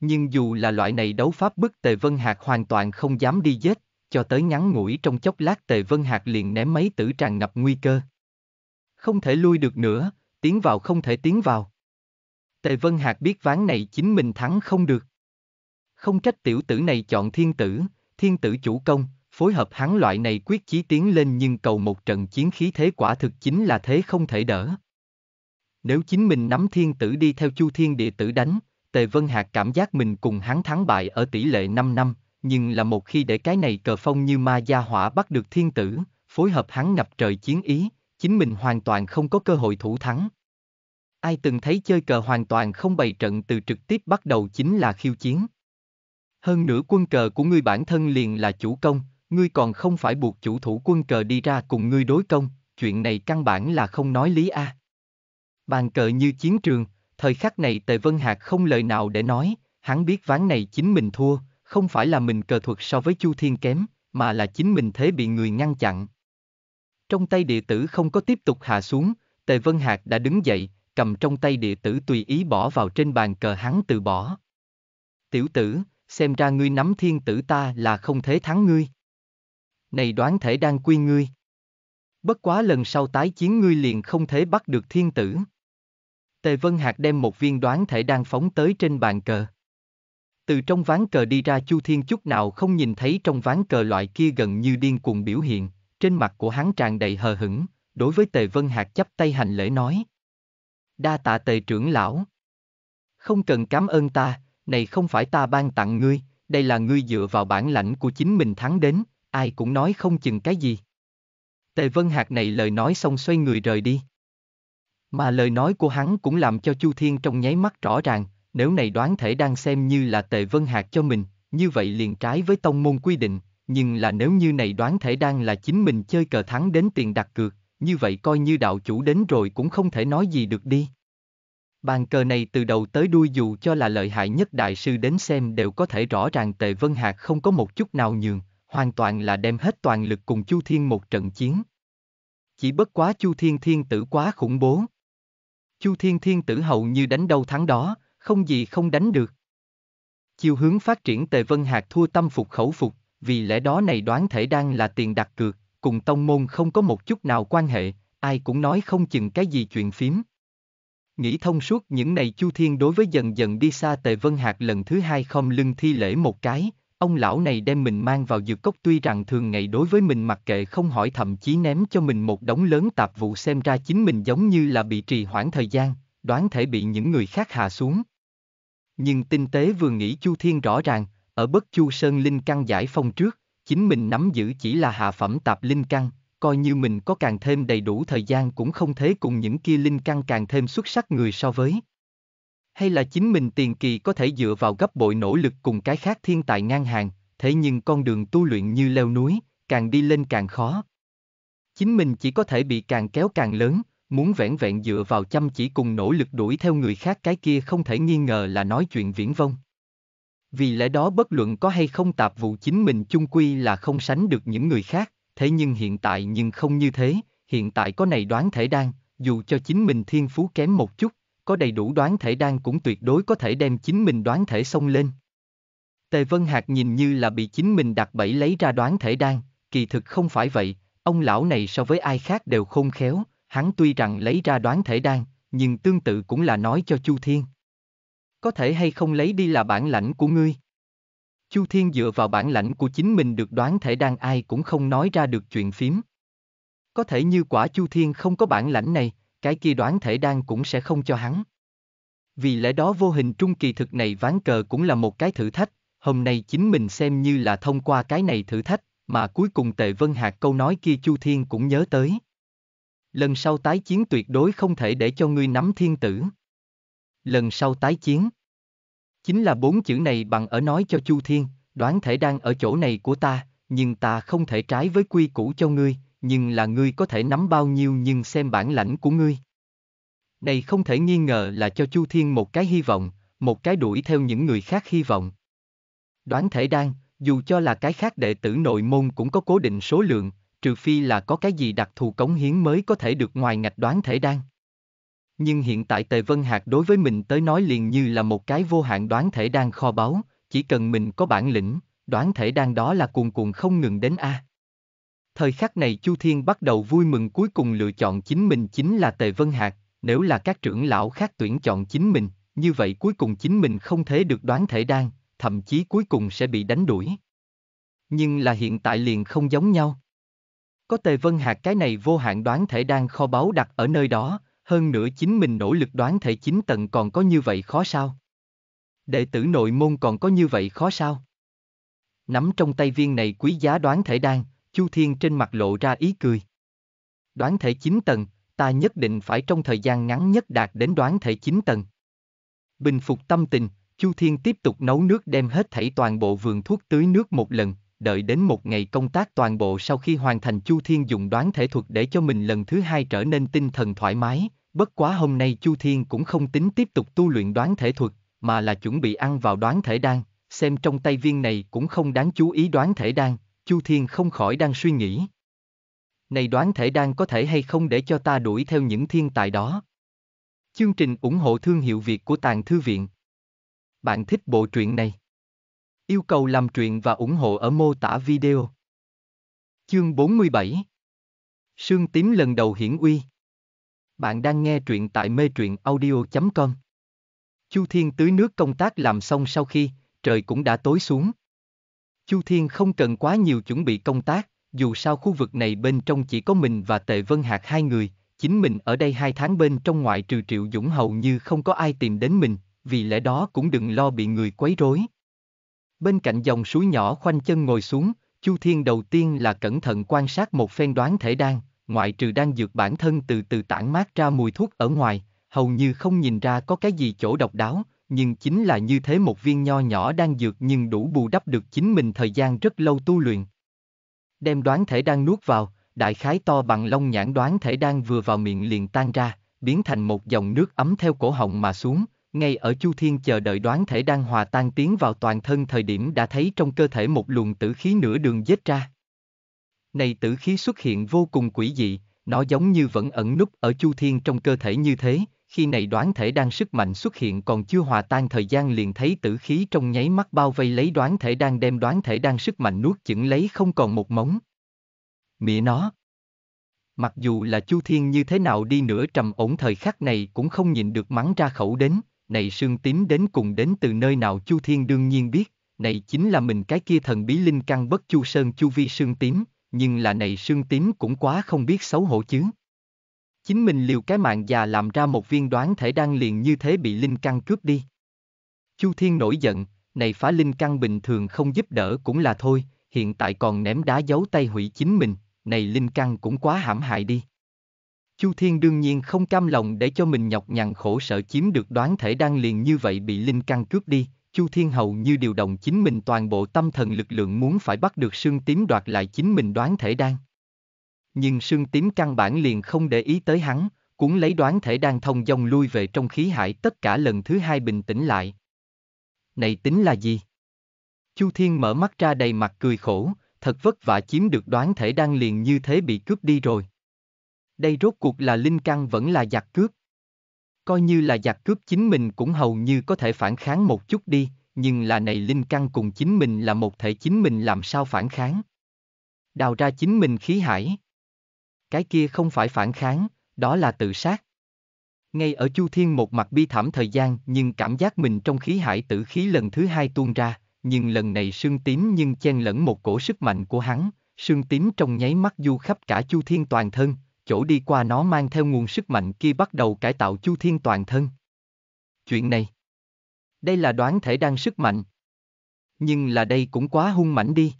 Nhưng dù là loại này đấu pháp bức Tề Vân Hạc hoàn toàn không dám đi giết, cho tới ngắn ngủi trong chốc lát Tề Vân Hạc liền ném mấy tử tràn ngập nguy cơ. Không thể lui được nữa, tiến vào không thể tiến vào. Tề Vân Hạc biết ván này chính mình thắng không được. Không trách tiểu tử này chọn thiên tử, thiên tử chủ công, phối hợp hắn loại này quyết chí tiến lên nhưng cầu một trận chiến khí thế quả thực chính là thế không thể đỡ. Nếu chính mình nắm thiên tử đi theo chu thiên địa tử đánh, Tề Vân Hạc cảm giác mình cùng hắn thắng bại ở tỷ lệ 5 năm, nhưng là một khi để cái này cờ phong như ma gia hỏa bắt được thiên tử, phối hợp hắn ngập trời chiến ý, chính mình hoàn toàn không có cơ hội thủ thắng ai từng thấy chơi cờ hoàn toàn không bày trận từ trực tiếp bắt đầu chính là khiêu chiến. Hơn nữa quân cờ của ngươi bản thân liền là chủ công, ngươi còn không phải buộc chủ thủ quân cờ đi ra cùng ngươi đối công, chuyện này căn bản là không nói lý a. À. Bàn cờ như chiến trường, thời khắc này Tề Vân Hạc không lời nào để nói, hắn biết ván này chính mình thua, không phải là mình cờ thuật so với Chu Thiên kém, mà là chính mình thế bị người ngăn chặn. Trong tay địa tử không có tiếp tục hạ xuống, Tề Vân Hạc đã đứng dậy, cầm trong tay địa tử tùy ý bỏ vào trên bàn cờ hắn từ bỏ. Tiểu tử, xem ra ngươi nắm thiên tử ta là không thể thắng ngươi. Này đoán thể đang quy ngươi. Bất quá lần sau tái chiến ngươi liền không thể bắt được thiên tử. Tề Vân Hạc đem một viên đoán thể đang phóng tới trên bàn cờ. Từ trong ván cờ đi ra Chu Thiên chút nào không nhìn thấy trong ván cờ loại kia gần như điên cuồng biểu hiện, trên mặt của hắn tràn đầy hờ hững, đối với Tề Vân Hạc chắp tay hành lễ nói, đa tạ tề trưởng lão. Không cần cảm ơn ta, này không phải ta ban tặng ngươi, đây là ngươi dựa vào bản lãnh của chính mình thắng đến, ai cũng nói không chừng cái gì. Tề Vân Hạc này lời nói xong xoay người rời đi. Mà lời nói của hắn cũng làm cho Chu Thiên trong nháy mắt rõ ràng, nếu này đoán thể đang xem như là Tề Vân Hạc cho mình, như vậy liền trái với tông môn quy định, nhưng là nếu như này đoán thể đang là chính mình chơi cờ thắng đến tiền đặt cược, như vậy coi như đạo chủ đến rồi cũng không thể nói gì được đi. Bàn cờ này từ đầu tới đuôi dù cho là lợi hại nhất đại sư đến xem đều có thể rõ ràng Tề Vân Hạc không có một chút nào nhường, hoàn toàn là đem hết toàn lực cùng Chu Thiên một trận chiến. Chỉ bất quá Chu Thiên Thiên tử quá khủng bố. Chu Thiên Thiên tử hầu như đánh đâu thắng đó, không gì không đánh được. Chiều hướng phát triển Tề Vân Hạc thua tâm phục khẩu phục, vì lẽ đó này đoán thể đang là tiền đặt cược, cùng tông môn không có một chút nào quan hệ, ai cũng nói không chừng cái gì chuyện phím. Nghĩ thông suốt những này Chu Thiên đối với dần dần đi xa Tề Vân Hạc lần thứ hai không lưng thi lễ một cái, ông lão này đem mình mang vào dược cốc tuy rằng thường ngày đối với mình mặc kệ không hỏi thậm chí ném cho mình một đống lớn tạp vụ xem ra chính mình giống như là bị trì hoãn thời gian, đoán thể bị những người khác hạ xuống. Nhưng tinh tế vừa nghĩ Chu Thiên rõ ràng, ở bất Chu Sơn Linh căn giải phong trước, chính mình nắm giữ chỉ là hạ phẩm tạp linh căn, coi như mình có càng thêm đầy đủ thời gian cũng không thế cùng những kia linh căn càng thêm xuất sắc người so với. Hay là chính mình tiền kỳ có thể dựa vào gấp bội nỗ lực cùng cái khác thiên tài ngang hàng, thế nhưng con đường tu luyện như leo núi, càng đi lên càng khó. Chính mình chỉ có thể bị càng kéo càng lớn, muốn vẻn vẹn dựa vào chăm chỉ cùng nỗ lực đuổi theo người khác cái kia không thể nghi ngờ là nói chuyện viễn vông vì lẽ đó bất luận có hay không tạp vụ chính mình chung quy là không sánh được những người khác, thế nhưng hiện tại nhưng không như thế, hiện tại có này đoán thể đan, dù cho chính mình thiên phú kém một chút, có đầy đủ đoán thể đan cũng tuyệt đối có thể đem chính mình đoán thể xông lên. Tề Vân Hạc nhìn như là bị chính mình đặt bẫy lấy ra đoán thể đan, kỳ thực không phải vậy, ông lão này so với ai khác đều khôn khéo, hắn tuy rằng lấy ra đoán thể đan, nhưng tương tự cũng là nói cho Chu Thiên có thể hay không lấy đi là bản lãnh của ngươi. Chu Thiên dựa vào bản lãnh của chính mình được đoán thể đang ai cũng không nói ra được chuyện phím. Có thể như quả Chu Thiên không có bản lãnh này, cái kia đoán thể đang cũng sẽ không cho hắn. Vì lẽ đó vô hình trung kỳ thực này ván cờ cũng là một cái thử thách, hôm nay chính mình xem như là thông qua cái này thử thách, mà cuối cùng Tề Vân Hạc câu nói kia Chu Thiên cũng nhớ tới. Lần sau tái chiến tuyệt đối không thể để cho ngươi nắm thiên tử lần sau tái chiến. Chính là bốn chữ này bằng ở nói cho Chu Thiên, đoán thể đang ở chỗ này của ta, nhưng ta không thể trái với quy củ cho ngươi, nhưng là ngươi có thể nắm bao nhiêu nhưng xem bản lãnh của ngươi. Này không thể nghi ngờ là cho Chu Thiên một cái hy vọng, một cái đuổi theo những người khác hy vọng. Đoán thể đang, dù cho là cái khác đệ tử nội môn cũng có cố định số lượng, trừ phi là có cái gì đặc thù cống hiến mới có thể được ngoài ngạch đoán thể đang. Nhưng hiện tại Tề Vân Hạc đối với mình tới nói liền như là một cái vô hạn đoán thể đang kho báu, chỉ cần mình có bản lĩnh, đoán thể đang đó là cuồn cuộn không ngừng đến a. Thời khắc này Chu Thiên bắt đầu vui mừng cuối cùng lựa chọn chính mình chính là Tề Vân Hạc, nếu là các trưởng lão khác tuyển chọn chính mình, như vậy cuối cùng chính mình không thể được đoán thể đang, thậm chí cuối cùng sẽ bị đánh đuổi. Nhưng là hiện tại liền không giống nhau. Có Tề Vân Hạc cái này vô hạn đoán thể đang kho báu đặt ở nơi đó, hơn nữa chính mình nỗ lực đoán thể chín tầng còn có như vậy khó sao? Đệ tử nội môn còn có như vậy khó sao? Nắm trong tay viên này quý giá đoán thể đan, Chu Thiên trên mặt lộ ra ý cười. Đoán thể chín tầng, ta nhất định phải trong thời gian ngắn nhất đạt đến đoán thể chín tầng. Bình phục tâm tình, Chu Thiên tiếp tục nấu nước đem hết thảy toàn bộ vườn thuốc tưới nước một lần, đợi đến một ngày công tác toàn bộ sau khi hoàn thành Chu Thiên dùng đoán thể thuật để cho mình lần thứ hai trở nên tinh thần thoải mái, Bất quá hôm nay Chu Thiên cũng không tính tiếp tục tu luyện đoán thể thuật, mà là chuẩn bị ăn vào đoán thể đan, xem trong tay viên này cũng không đáng chú ý đoán thể đan, Chu Thiên không khỏi đang suy nghĩ. Này đoán thể đan có thể hay không để cho ta đuổi theo những thiên tài đó. Chương trình ủng hộ thương hiệu Việt của Tàng Thư Viện. Bạn thích bộ truyện này? Yêu cầu làm truyện và ủng hộ ở mô tả video. Chương 47 Sương tím lần đầu hiển uy bạn đang nghe truyện tại mê truyện audio.com. Chu Thiên tưới nước công tác làm xong sau khi, trời cũng đã tối xuống. Chu Thiên không cần quá nhiều chuẩn bị công tác, dù sao khu vực này bên trong chỉ có mình và Tề Vân Hạc hai người, chính mình ở đây hai tháng bên trong ngoại trừ Triệu Dũng hầu như không có ai tìm đến mình, vì lẽ đó cũng đừng lo bị người quấy rối. Bên cạnh dòng suối nhỏ khoanh chân ngồi xuống, Chu Thiên đầu tiên là cẩn thận quan sát một phen đoán thể đang ngoại trừ đang dược bản thân từ từ tản mát ra mùi thuốc ở ngoài, hầu như không nhìn ra có cái gì chỗ độc đáo, nhưng chính là như thế một viên nho nhỏ đang dược nhưng đủ bù đắp được chính mình thời gian rất lâu tu luyện. Đem đoán thể đang nuốt vào, đại khái to bằng lông nhãn đoán thể đang vừa vào miệng liền tan ra, biến thành một dòng nước ấm theo cổ họng mà xuống, ngay ở Chu Thiên chờ đợi đoán thể đang hòa tan tiến vào toàn thân thời điểm đã thấy trong cơ thể một luồng tử khí nửa đường dết ra. Này tử khí xuất hiện vô cùng quỷ dị, nó giống như vẫn ẩn núp ở chu thiên trong cơ thể như thế, khi này đoán thể đang sức mạnh xuất hiện còn chưa hòa tan thời gian liền thấy tử khí trong nháy mắt bao vây lấy đoán thể đang đem đoán thể đang sức mạnh nuốt chửng lấy không còn một móng. Mỉa nó. Mặc dù là chu thiên như thế nào đi nữa trầm ổn thời khắc này cũng không nhìn được mắng ra khẩu đến, này sương tím đến cùng đến từ nơi nào chu thiên đương nhiên biết, này chính là mình cái kia thần bí linh căn bất chu sơn chu vi sương tím, nhưng là này sương tím cũng quá không biết xấu hổ chứ. Chính mình liều cái mạng già làm ra một viên đoán thể đang liền như thế bị linh căn cướp đi. Chu Thiên nổi giận, này phá linh căn bình thường không giúp đỡ cũng là thôi, hiện tại còn ném đá giấu tay hủy chính mình, này linh căn cũng quá hãm hại đi. Chu Thiên đương nhiên không cam lòng để cho mình nhọc nhằn khổ sở chiếm được đoán thể đang liền như vậy bị linh căn cướp đi, Chu Thiên hầu như điều động chính mình toàn bộ tâm thần lực lượng muốn phải bắt được sương tím đoạt lại chính mình đoán thể đan. Nhưng sương tím căn bản liền không để ý tới hắn, cuốn lấy đoán thể đan thông dong lui về trong khí hải tất cả lần thứ hai bình tĩnh lại. Này tính là gì? Chu Thiên mở mắt ra đầy mặt cười khổ, thật vất vả chiếm được đoán thể đan liền như thế bị cướp đi rồi. Đây rốt cuộc là linh căn vẫn là giặc cướp coi như là giặc cướp chính mình cũng hầu như có thể phản kháng một chút đi, nhưng là này linh căn cùng chính mình là một thể chính mình làm sao phản kháng. Đào ra chính mình khí hải. Cái kia không phải phản kháng, đó là tự sát. Ngay ở Chu Thiên một mặt bi thảm thời gian nhưng cảm giác mình trong khí hải tử khí lần thứ hai tuôn ra, nhưng lần này sương tím nhưng chen lẫn một cổ sức mạnh của hắn, sương tím trong nháy mắt du khắp cả Chu Thiên toàn thân, chỗ đi qua nó mang theo nguồn sức mạnh kia bắt đầu cải tạo chu thiên toàn thân. Chuyện này, đây là đoán thể đang sức mạnh. Nhưng là đây cũng quá hung mãnh đi.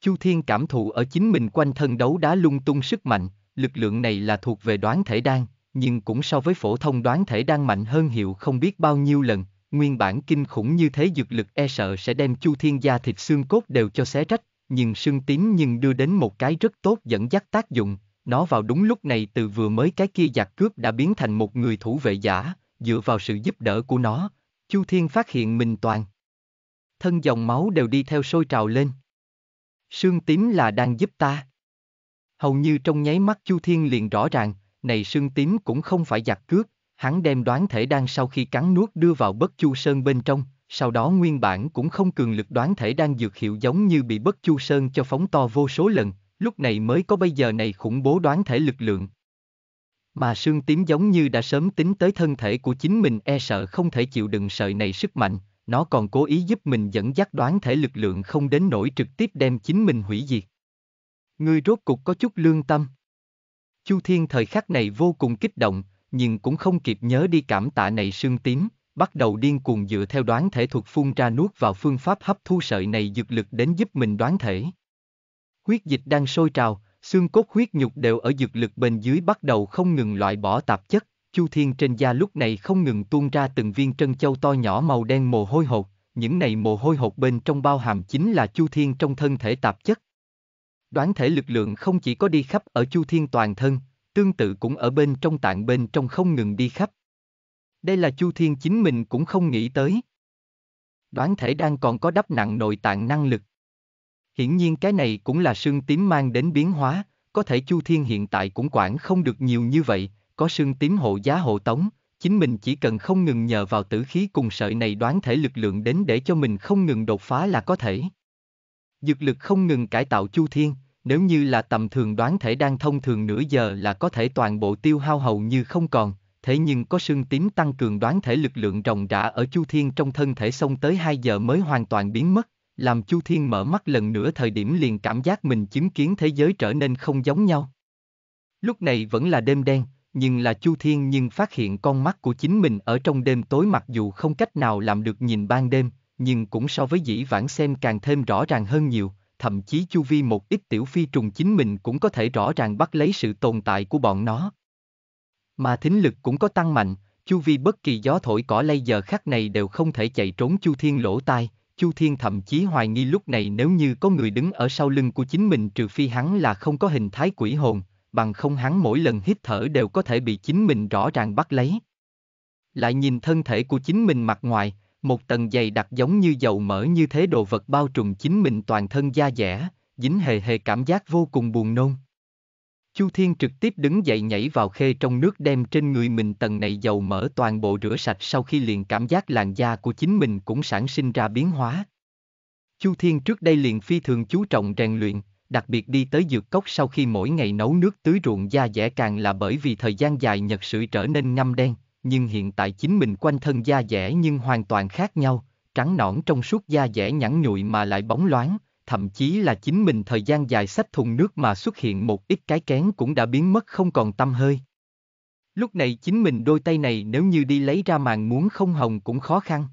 Chu Thiên cảm thụ ở chính mình quanh thân đấu đá lung tung sức mạnh, lực lượng này là thuộc về đoán thể đan, nhưng cũng so với phổ thông đoán thể đan mạnh hơn hiệu không biết bao nhiêu lần, nguyên bản kinh khủng như thế dược lực e sợ sẽ đem Chu Thiên da thịt xương cốt đều cho xé rách, nhưng xương tím nhưng đưa đến một cái rất tốt dẫn dắt tác dụng, nó vào đúng lúc này từ vừa mới cái kia giặc cướp đã biến thành một người thủ vệ giả, dựa vào sự giúp đỡ của nó, Chu Thiên phát hiện mình toàn. Thân dòng máu đều đi theo sôi trào lên. Sương tím là đang giúp ta. Hầu như trong nháy mắt Chu Thiên liền rõ ràng, này sương tím cũng không phải giặc cướp, hắn đem đoán thể đang sau khi cắn nuốt đưa vào bất chu sơn bên trong, sau đó nguyên bản cũng không cường lực đoán thể đang dược hiệu giống như bị bất chu sơn cho phóng to vô số lần, Lúc này mới có bây giờ này khủng bố đoán thể lực lượng. Mà xương tím giống như đã sớm tính tới thân thể của chính mình e sợ không thể chịu đựng sợi này sức mạnh, nó còn cố ý giúp mình dẫn dắt đoán thể lực lượng không đến nỗi trực tiếp đem chính mình hủy diệt. Ngươi rốt cục có chút lương tâm. Chu Thiên thời khắc này vô cùng kích động, nhưng cũng không kịp nhớ đi cảm tạ này xương tím, bắt đầu điên cuồng dựa theo đoán thể thuật phun ra nuốt vào phương pháp hấp thu sợi này dược lực đến giúp mình đoán thể. Huyết dịch đang sôi trào, xương cốt huyết nhục đều ở dược lực bên dưới bắt đầu không ngừng loại bỏ tạp chất, Chu Thiên trên da lúc này không ngừng tuôn ra từng viên trân châu to nhỏ màu đen mồ hôi hột, những này mồ hôi hột bên trong bao hàm chính là Chu Thiên trong thân thể tạp chất. Đoán thể lực lượng không chỉ có đi khắp ở Chu Thiên toàn thân, tương tự cũng ở bên trong tạng bên trong không ngừng đi khắp. Đây là Chu Thiên chính mình cũng không nghĩ tới. Đoán thể đang còn có đắp nặng nội tạng năng lực. Hiển nhiên cái này cũng là sương tím mang đến biến hóa, có thể Chu Thiên hiện tại cũng quản không được nhiều như vậy, có sương tím hộ giá hộ tống, chính mình chỉ cần không ngừng nhờ vào tử khí cùng sợi này đoán thể lực lượng đến để cho mình không ngừng đột phá là có thể. Dược lực không ngừng cải tạo Chu Thiên, nếu như là tầm thường đoán thể đang thông thường nửa giờ là có thể toàn bộ tiêu hao hầu như không còn, thế nhưng có sương tím tăng cường đoán thể lực lượng ròng rã ở Chu Thiên trong thân thể xông tới 2 giờ mới hoàn toàn biến mất, làm Chu Thiên mở mắt lần nữa thời điểm liền cảm giác mình chứng kiến thế giới trở nên không giống nhau. Lúc này vẫn là đêm đen, nhưng là Chu Thiên nhưng phát hiện con mắt của chính mình ở trong đêm tối mặc dù không cách nào làm được nhìn ban đêm, nhưng cũng so với dĩ vãng xem càng thêm rõ ràng hơn nhiều, thậm chí chu vi một ít tiểu phi trùng chính mình cũng có thể rõ ràng bắt lấy sự tồn tại của bọn nó. Mà thính lực cũng có tăng mạnh, chu vi bất kỳ gió thổi cỏ lay giờ khắc này đều không thể chạy trốn chu thiên lỗ tai, Chu Thiên thậm chí hoài nghi lúc này nếu như có người đứng ở sau lưng của chính mình trừ phi hắn là không có hình thái quỷ hồn, bằng không hắn mỗi lần hít thở đều có thể bị chính mình rõ ràng bắt lấy. Lại nhìn thân thể của chính mình mặt ngoài, một tầng dày đặc giống như dầu mỡ như thế đồ vật bao trùm chính mình toàn thân da dẻ, dính hề hề cảm giác vô cùng buồn nôn. Chu Thiên trực tiếp đứng dậy nhảy vào khê trong nước đem trên người mình tầng này dầu mỡ toàn bộ rửa sạch sau khi liền cảm giác làn da của chính mình cũng sản sinh ra biến hóa. Chu Thiên trước đây liền phi thường chú trọng rèn luyện, đặc biệt đi tới dược cốc sau khi mỗi ngày nấu nước tưới ruộng da dẻ càng là bởi vì thời gian dài nhật sự trở nên ngâm đen, nhưng hiện tại chính mình quanh thân da dẻ nhưng hoàn toàn khác nhau, trắng nõn trong suốt da dẻ nhẵn nhụi mà lại bóng loáng, thậm chí là chính mình thời gian dài sách thùng nước mà xuất hiện một ít cái kén cũng đã biến mất không còn tâm hơi. Lúc này chính mình đôi tay này nếu như đi lấy ra màn muốn không hồng cũng khó khăn.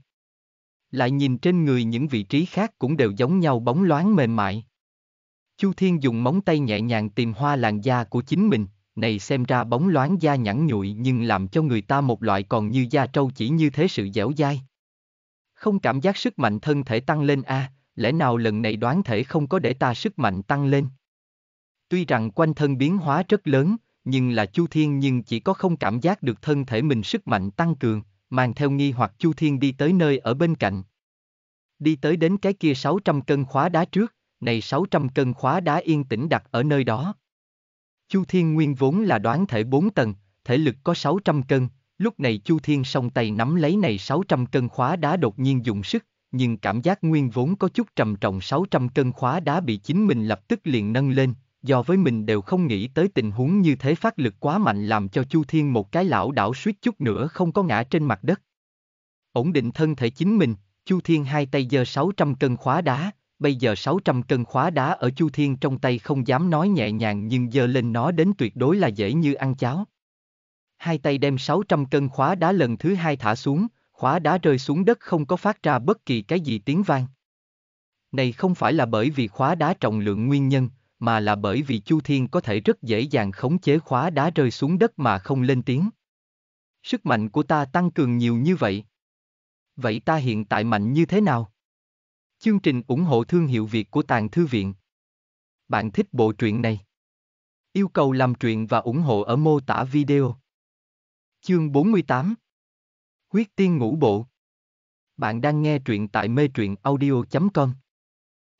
Lại nhìn trên người những vị trí khác cũng đều giống nhau bóng loáng mềm mại. Chu Thiên dùng móng tay nhẹ nhàng tìm hoa làn da của chính mình, này xem ra bóng loáng da nhẵn nhụi nhưng làm cho người ta một loại còn như da trâu chỉ như thế sự dẻo dai. Không cảm giác sức mạnh thân thể tăng lên a, à, lẽ nào lần này đoán thể không có để ta sức mạnh tăng lên? Tuy rằng quanh thân biến hóa rất lớn, nhưng là Chu Thiên nhưng chỉ có không cảm giác được thân thể mình sức mạnh tăng cường, mang theo nghi hoặc Chu Thiên đi tới nơi ở bên cạnh. Đi tới đến cái kia 600 cân khóa đá trước, này 600 cân khóa đá yên tĩnh đặt ở nơi đó. Chu Thiên nguyên vốn là đoán thể 4 tầng, thể lực có 600 cân, lúc này Chu Thiên song tay nắm lấy này 600 cân khóa đá đột nhiên dùng sức, nhưng cảm giác nguyên vốn có chút trầm trọng 600 cân khóa đá bị chính mình lập tức liền nâng lên, do với mình đều không nghĩ tới tình huống như thế phát lực quá mạnh làm cho Chu Thiên một cái lão đảo suýt chút nữa không có ngã trên mặt đất. Ổn định thân thể chính mình, Chu Thiên hai tay giơ 600 cân khóa đá, bây giờ 600 cân khóa đá ở Chu Thiên trong tay không dám nói nhẹ nhàng nhưng giơ lên nó đến tuyệt đối là dễ như ăn cháo. Hai tay đem 600 cân khóa đá lần thứ hai thả xuống, khóa đá rơi xuống đất không có phát ra bất kỳ cái gì tiếng vang. Này không phải là bởi vì khóa đá trọng lượng nguyên nhân, mà là bởi vì Chu Thiên có thể rất dễ dàng khống chế khóa đá rơi xuống đất mà không lên tiếng. Sức mạnh của ta tăng cường nhiều như vậy. Vậy ta hiện tại mạnh như thế nào? Chương trình ủng hộ thương hiệu Việt của Tàng Thư Viện. Bạn thích bộ truyện này? Yêu cầu làm truyện và ủng hộ ở mô tả video. Chương 48 Huyết tiên ngũ bộ. Bạn đang nghe truyện tại mê truyện audio.com.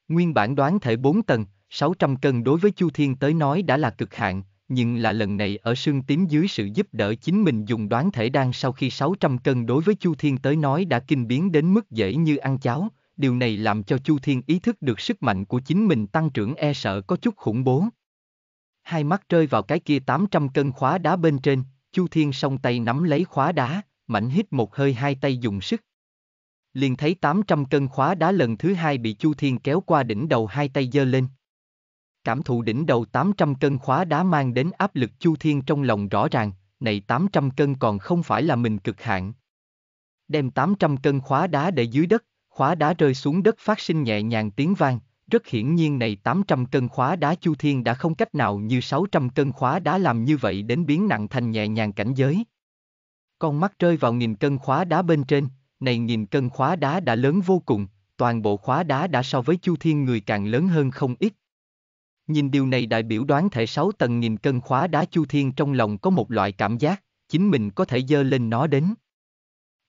Nguyên bản đoán thể 4 tầng, 600 cân đối với Chu Thiên tới nói đã là cực hạn, nhưng là lần này ở sương tím dưới sự giúp đỡ chính mình dùng đoán thể đang sau khi 600 cân đối với Chu Thiên tới nói đã kinh biến đến mức dễ như ăn cháo, điều này làm cho Chu Thiên ý thức được sức mạnh của chính mình tăng trưởng e sợ có chút khủng bố. Hai mắt rơi vào cái kia 800 cân khóa đá bên trên, Chu Thiên song tay nắm lấy khóa đá mảnh hít một hơi hai tay dùng sức. Liền thấy 800 cân khóa đá lần thứ hai bị Chu Thiên kéo qua đỉnh đầu hai tay giơ lên. Cảm thụ đỉnh đầu 800 cân khóa đá mang đến áp lực Chu Thiên trong lòng rõ ràng, này 800 cân còn không phải là mình cực hạn. Đem 800 cân khóa đá để dưới đất, khóa đá rơi xuống đất phát sinh nhẹ nhàng tiếng vang, rất hiển nhiên này 800 cân khóa đá Chu Thiên đã không cách nào như 600 cân khóa đá làm như vậy đến biến nặng thành nhẹ nhàng cảnh giới. Con mắt rơi vào nghìn cân khóa đá bên trên, này nghìn cân khóa đá đã lớn vô cùng, toàn bộ khóa đá đã so với Chu Thiên người càng lớn hơn không ít. Nhìn điều này đại biểu đoán thể 6 tầng nghìn cân khóa đá Chu Thiên trong lòng có một loại cảm giác, chính mình có thể dơ lên nó đến.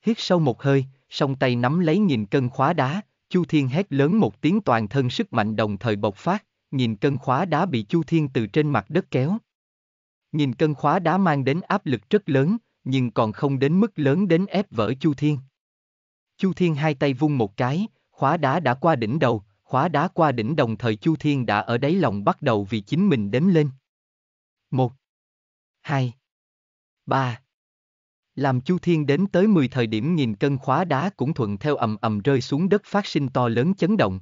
Hít sâu một hơi, song tay nắm lấy nghìn cân khóa đá, Chu Thiên hét lớn một tiếng toàn thân sức mạnh đồng thời bộc phát, nghìn cân khóa đá bị Chu Thiên từ trên mặt đất kéo. Nghìn cân khóa đá mang đến áp lực rất lớn, nhưng còn không đến mức lớn đến ép vỡ Chu Thiên. Chu Thiên hai tay vung một cái, khóa đá đã qua đỉnh đầu, khóa đá qua đỉnh đồng thời Chu Thiên đã ở đáy lòng bắt đầu vì chính mình đếm lên. Một, hai, ba. Làm Chu Thiên đến tới 10 thời điểm nghìn cân khóa đá cũng thuận theo ầm ầm rơi xuống đất phát sinh to lớn chấn động.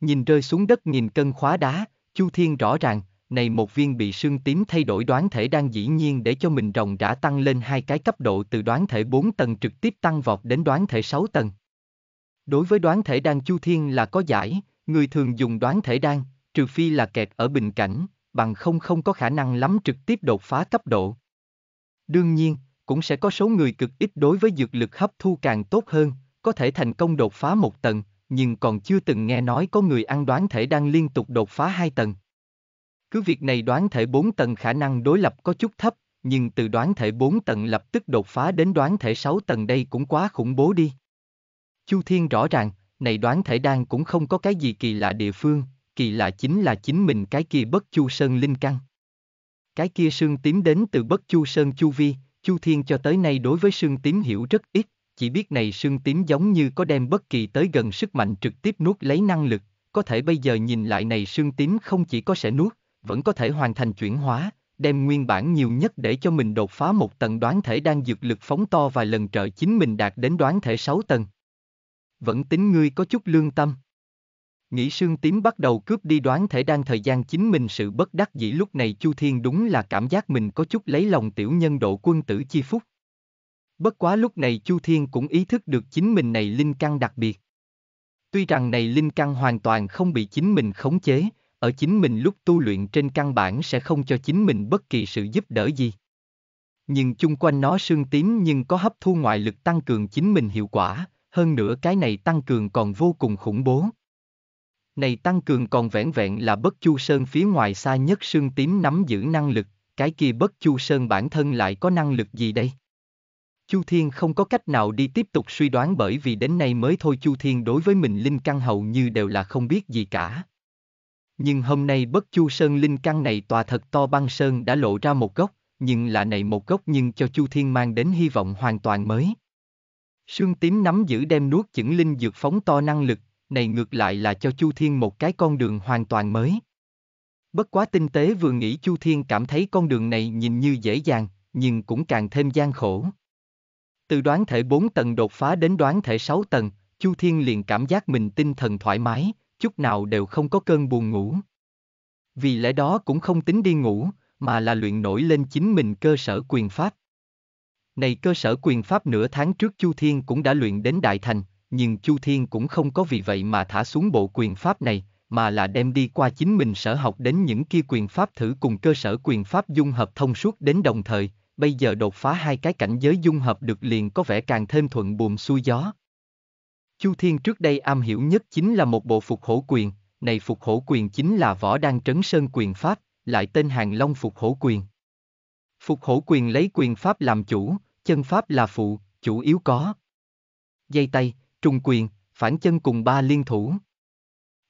Nhìn rơi xuống đất nghìn cân khóa đá, Chu Thiên rõ ràng, này một viên bị sương tím thay đổi đoán thể đang dĩ nhiên để cho mình rồng đã tăng lên hai cái cấp độ từ đoán thể 4 tầng trực tiếp tăng vọt đến đoán thể 6 tầng. Đối với đoán thể đang chu thiên là có giải, người thường dùng đoán thể đang, trừ phi là kẹt ở bình cảnh, bằng không không có khả năng lắm trực tiếp đột phá cấp độ. Đương nhiên, cũng sẽ có số người cực ít đối với dược lực hấp thu càng tốt hơn, có thể thành công đột phá một tầng, nhưng còn chưa từng nghe nói có người ăn đoán thể đang liên tục đột phá hai tầng. Cứ việc này đoán thể 4 tầng khả năng đối lập có chút thấp, nhưng từ đoán thể 4 tầng lập tức đột phá đến đoán thể 6 tầng đây cũng quá khủng bố đi. Chu Thiên rõ ràng, này đoán thể đang cũng không có cái gì kỳ lạ địa phương, kỳ lạ chính là chính mình cái kia bất chu sơn linh căn. Cái kia sương tím đến từ bất chu sơn chu vi, Chu Thiên cho tới nay đối với sương tím hiểu rất ít, chỉ biết này sương tím giống như có đem bất kỳ tới gần sức mạnh trực tiếp nuốt lấy năng lực, có thể bây giờ nhìn lại này sương tím không chỉ có sẽ nuốt, vẫn có thể hoàn thành chuyển hóa, đem nguyên bản nhiều nhất để cho mình đột phá một tầng đoán thể đang dược lực phóng to vài lần trợ chính mình đạt đến đoán thể 6 tầng. Vẫn tính ngươi có chút lương tâm. Nghĩ sương tím bắt đầu cướp đi đoán thể đang thời gian chính mình sự bất đắc dĩ lúc này Chu Thiên đúng là cảm giác mình có chút lấy lòng tiểu nhân độ quân tử chi phúc. Bất quá lúc này Chu Thiên cũng ý thức được chính mình này linh căn đặc biệt. Tuy rằng này linh căn hoàn toàn không bị chính mình khống chế, ở chính mình lúc tu luyện trên căn bản sẽ không cho chính mình bất kỳ sự giúp đỡ gì. Nhưng chung quanh nó sương tím nhưng có hấp thu ngoại lực tăng cường chính mình hiệu quả, hơn nữa cái này tăng cường còn vô cùng khủng bố. Này tăng cường còn vẻn vẹn là bất chu sơn phía ngoài xa nhất sương tím nắm giữ năng lực, cái kia bất chu sơn bản thân lại có năng lực gì đây? Chu Thiên không có cách nào đi tiếp tục suy đoán bởi vì đến nay mới thôi Chu Thiên đối với mình linh căn hầu như đều là không biết gì cả. Nhưng hôm nay bất chu sơn linh căn này tòa thật to băng sơn đã lộ ra một gốc nhưng là này một gốc nhưng cho Chu Thiên mang đến hy vọng hoàn toàn mới. Sương tím nắm giữ đem nuốt chửng linh dược phóng to năng lực, này ngược lại là cho Chu Thiên một cái con đường hoàn toàn mới. Bất quá tinh tế vừa nghĩ Chu Thiên cảm thấy con đường này nhìn như dễ dàng, nhưng cũng càng thêm gian khổ. Từ đoán thể 4 tầng đột phá đến đoán thể 6 tầng, Chu Thiên liền cảm giác mình tinh thần thoải mái, chút nào đều không có cơn buồn ngủ. Vì lẽ đó cũng không tính đi ngủ, mà là luyện nổi lên chính mình cơ sở quyền pháp. Này cơ sở quyền pháp nửa tháng trước Chu Thiên cũng đã luyện đến Đại Thành, nhưng Chu Thiên cũng không có vì vậy mà thả xuống bộ quyền pháp này, mà là đem đi qua chính mình sở học đến những kia quyền pháp thử cùng cơ sở quyền pháp dung hợp thông suốt đến đồng thời, bây giờ đột phá hai cái cảnh giới dung hợp được liền có vẻ càng thêm thuận buồm xuôi gió. Chu Thiên trước đây am hiểu nhất chính là một bộ phục hổ quyền, này phục hổ quyền chính là võ đan trấn sơn quyền pháp, lại tên hàng long phục hổ quyền. Phục hổ quyền lấy quyền pháp làm chủ, chân pháp là phụ, chủ yếu có. Dây tay, trung quyền, phản chân cùng ba liên thủ.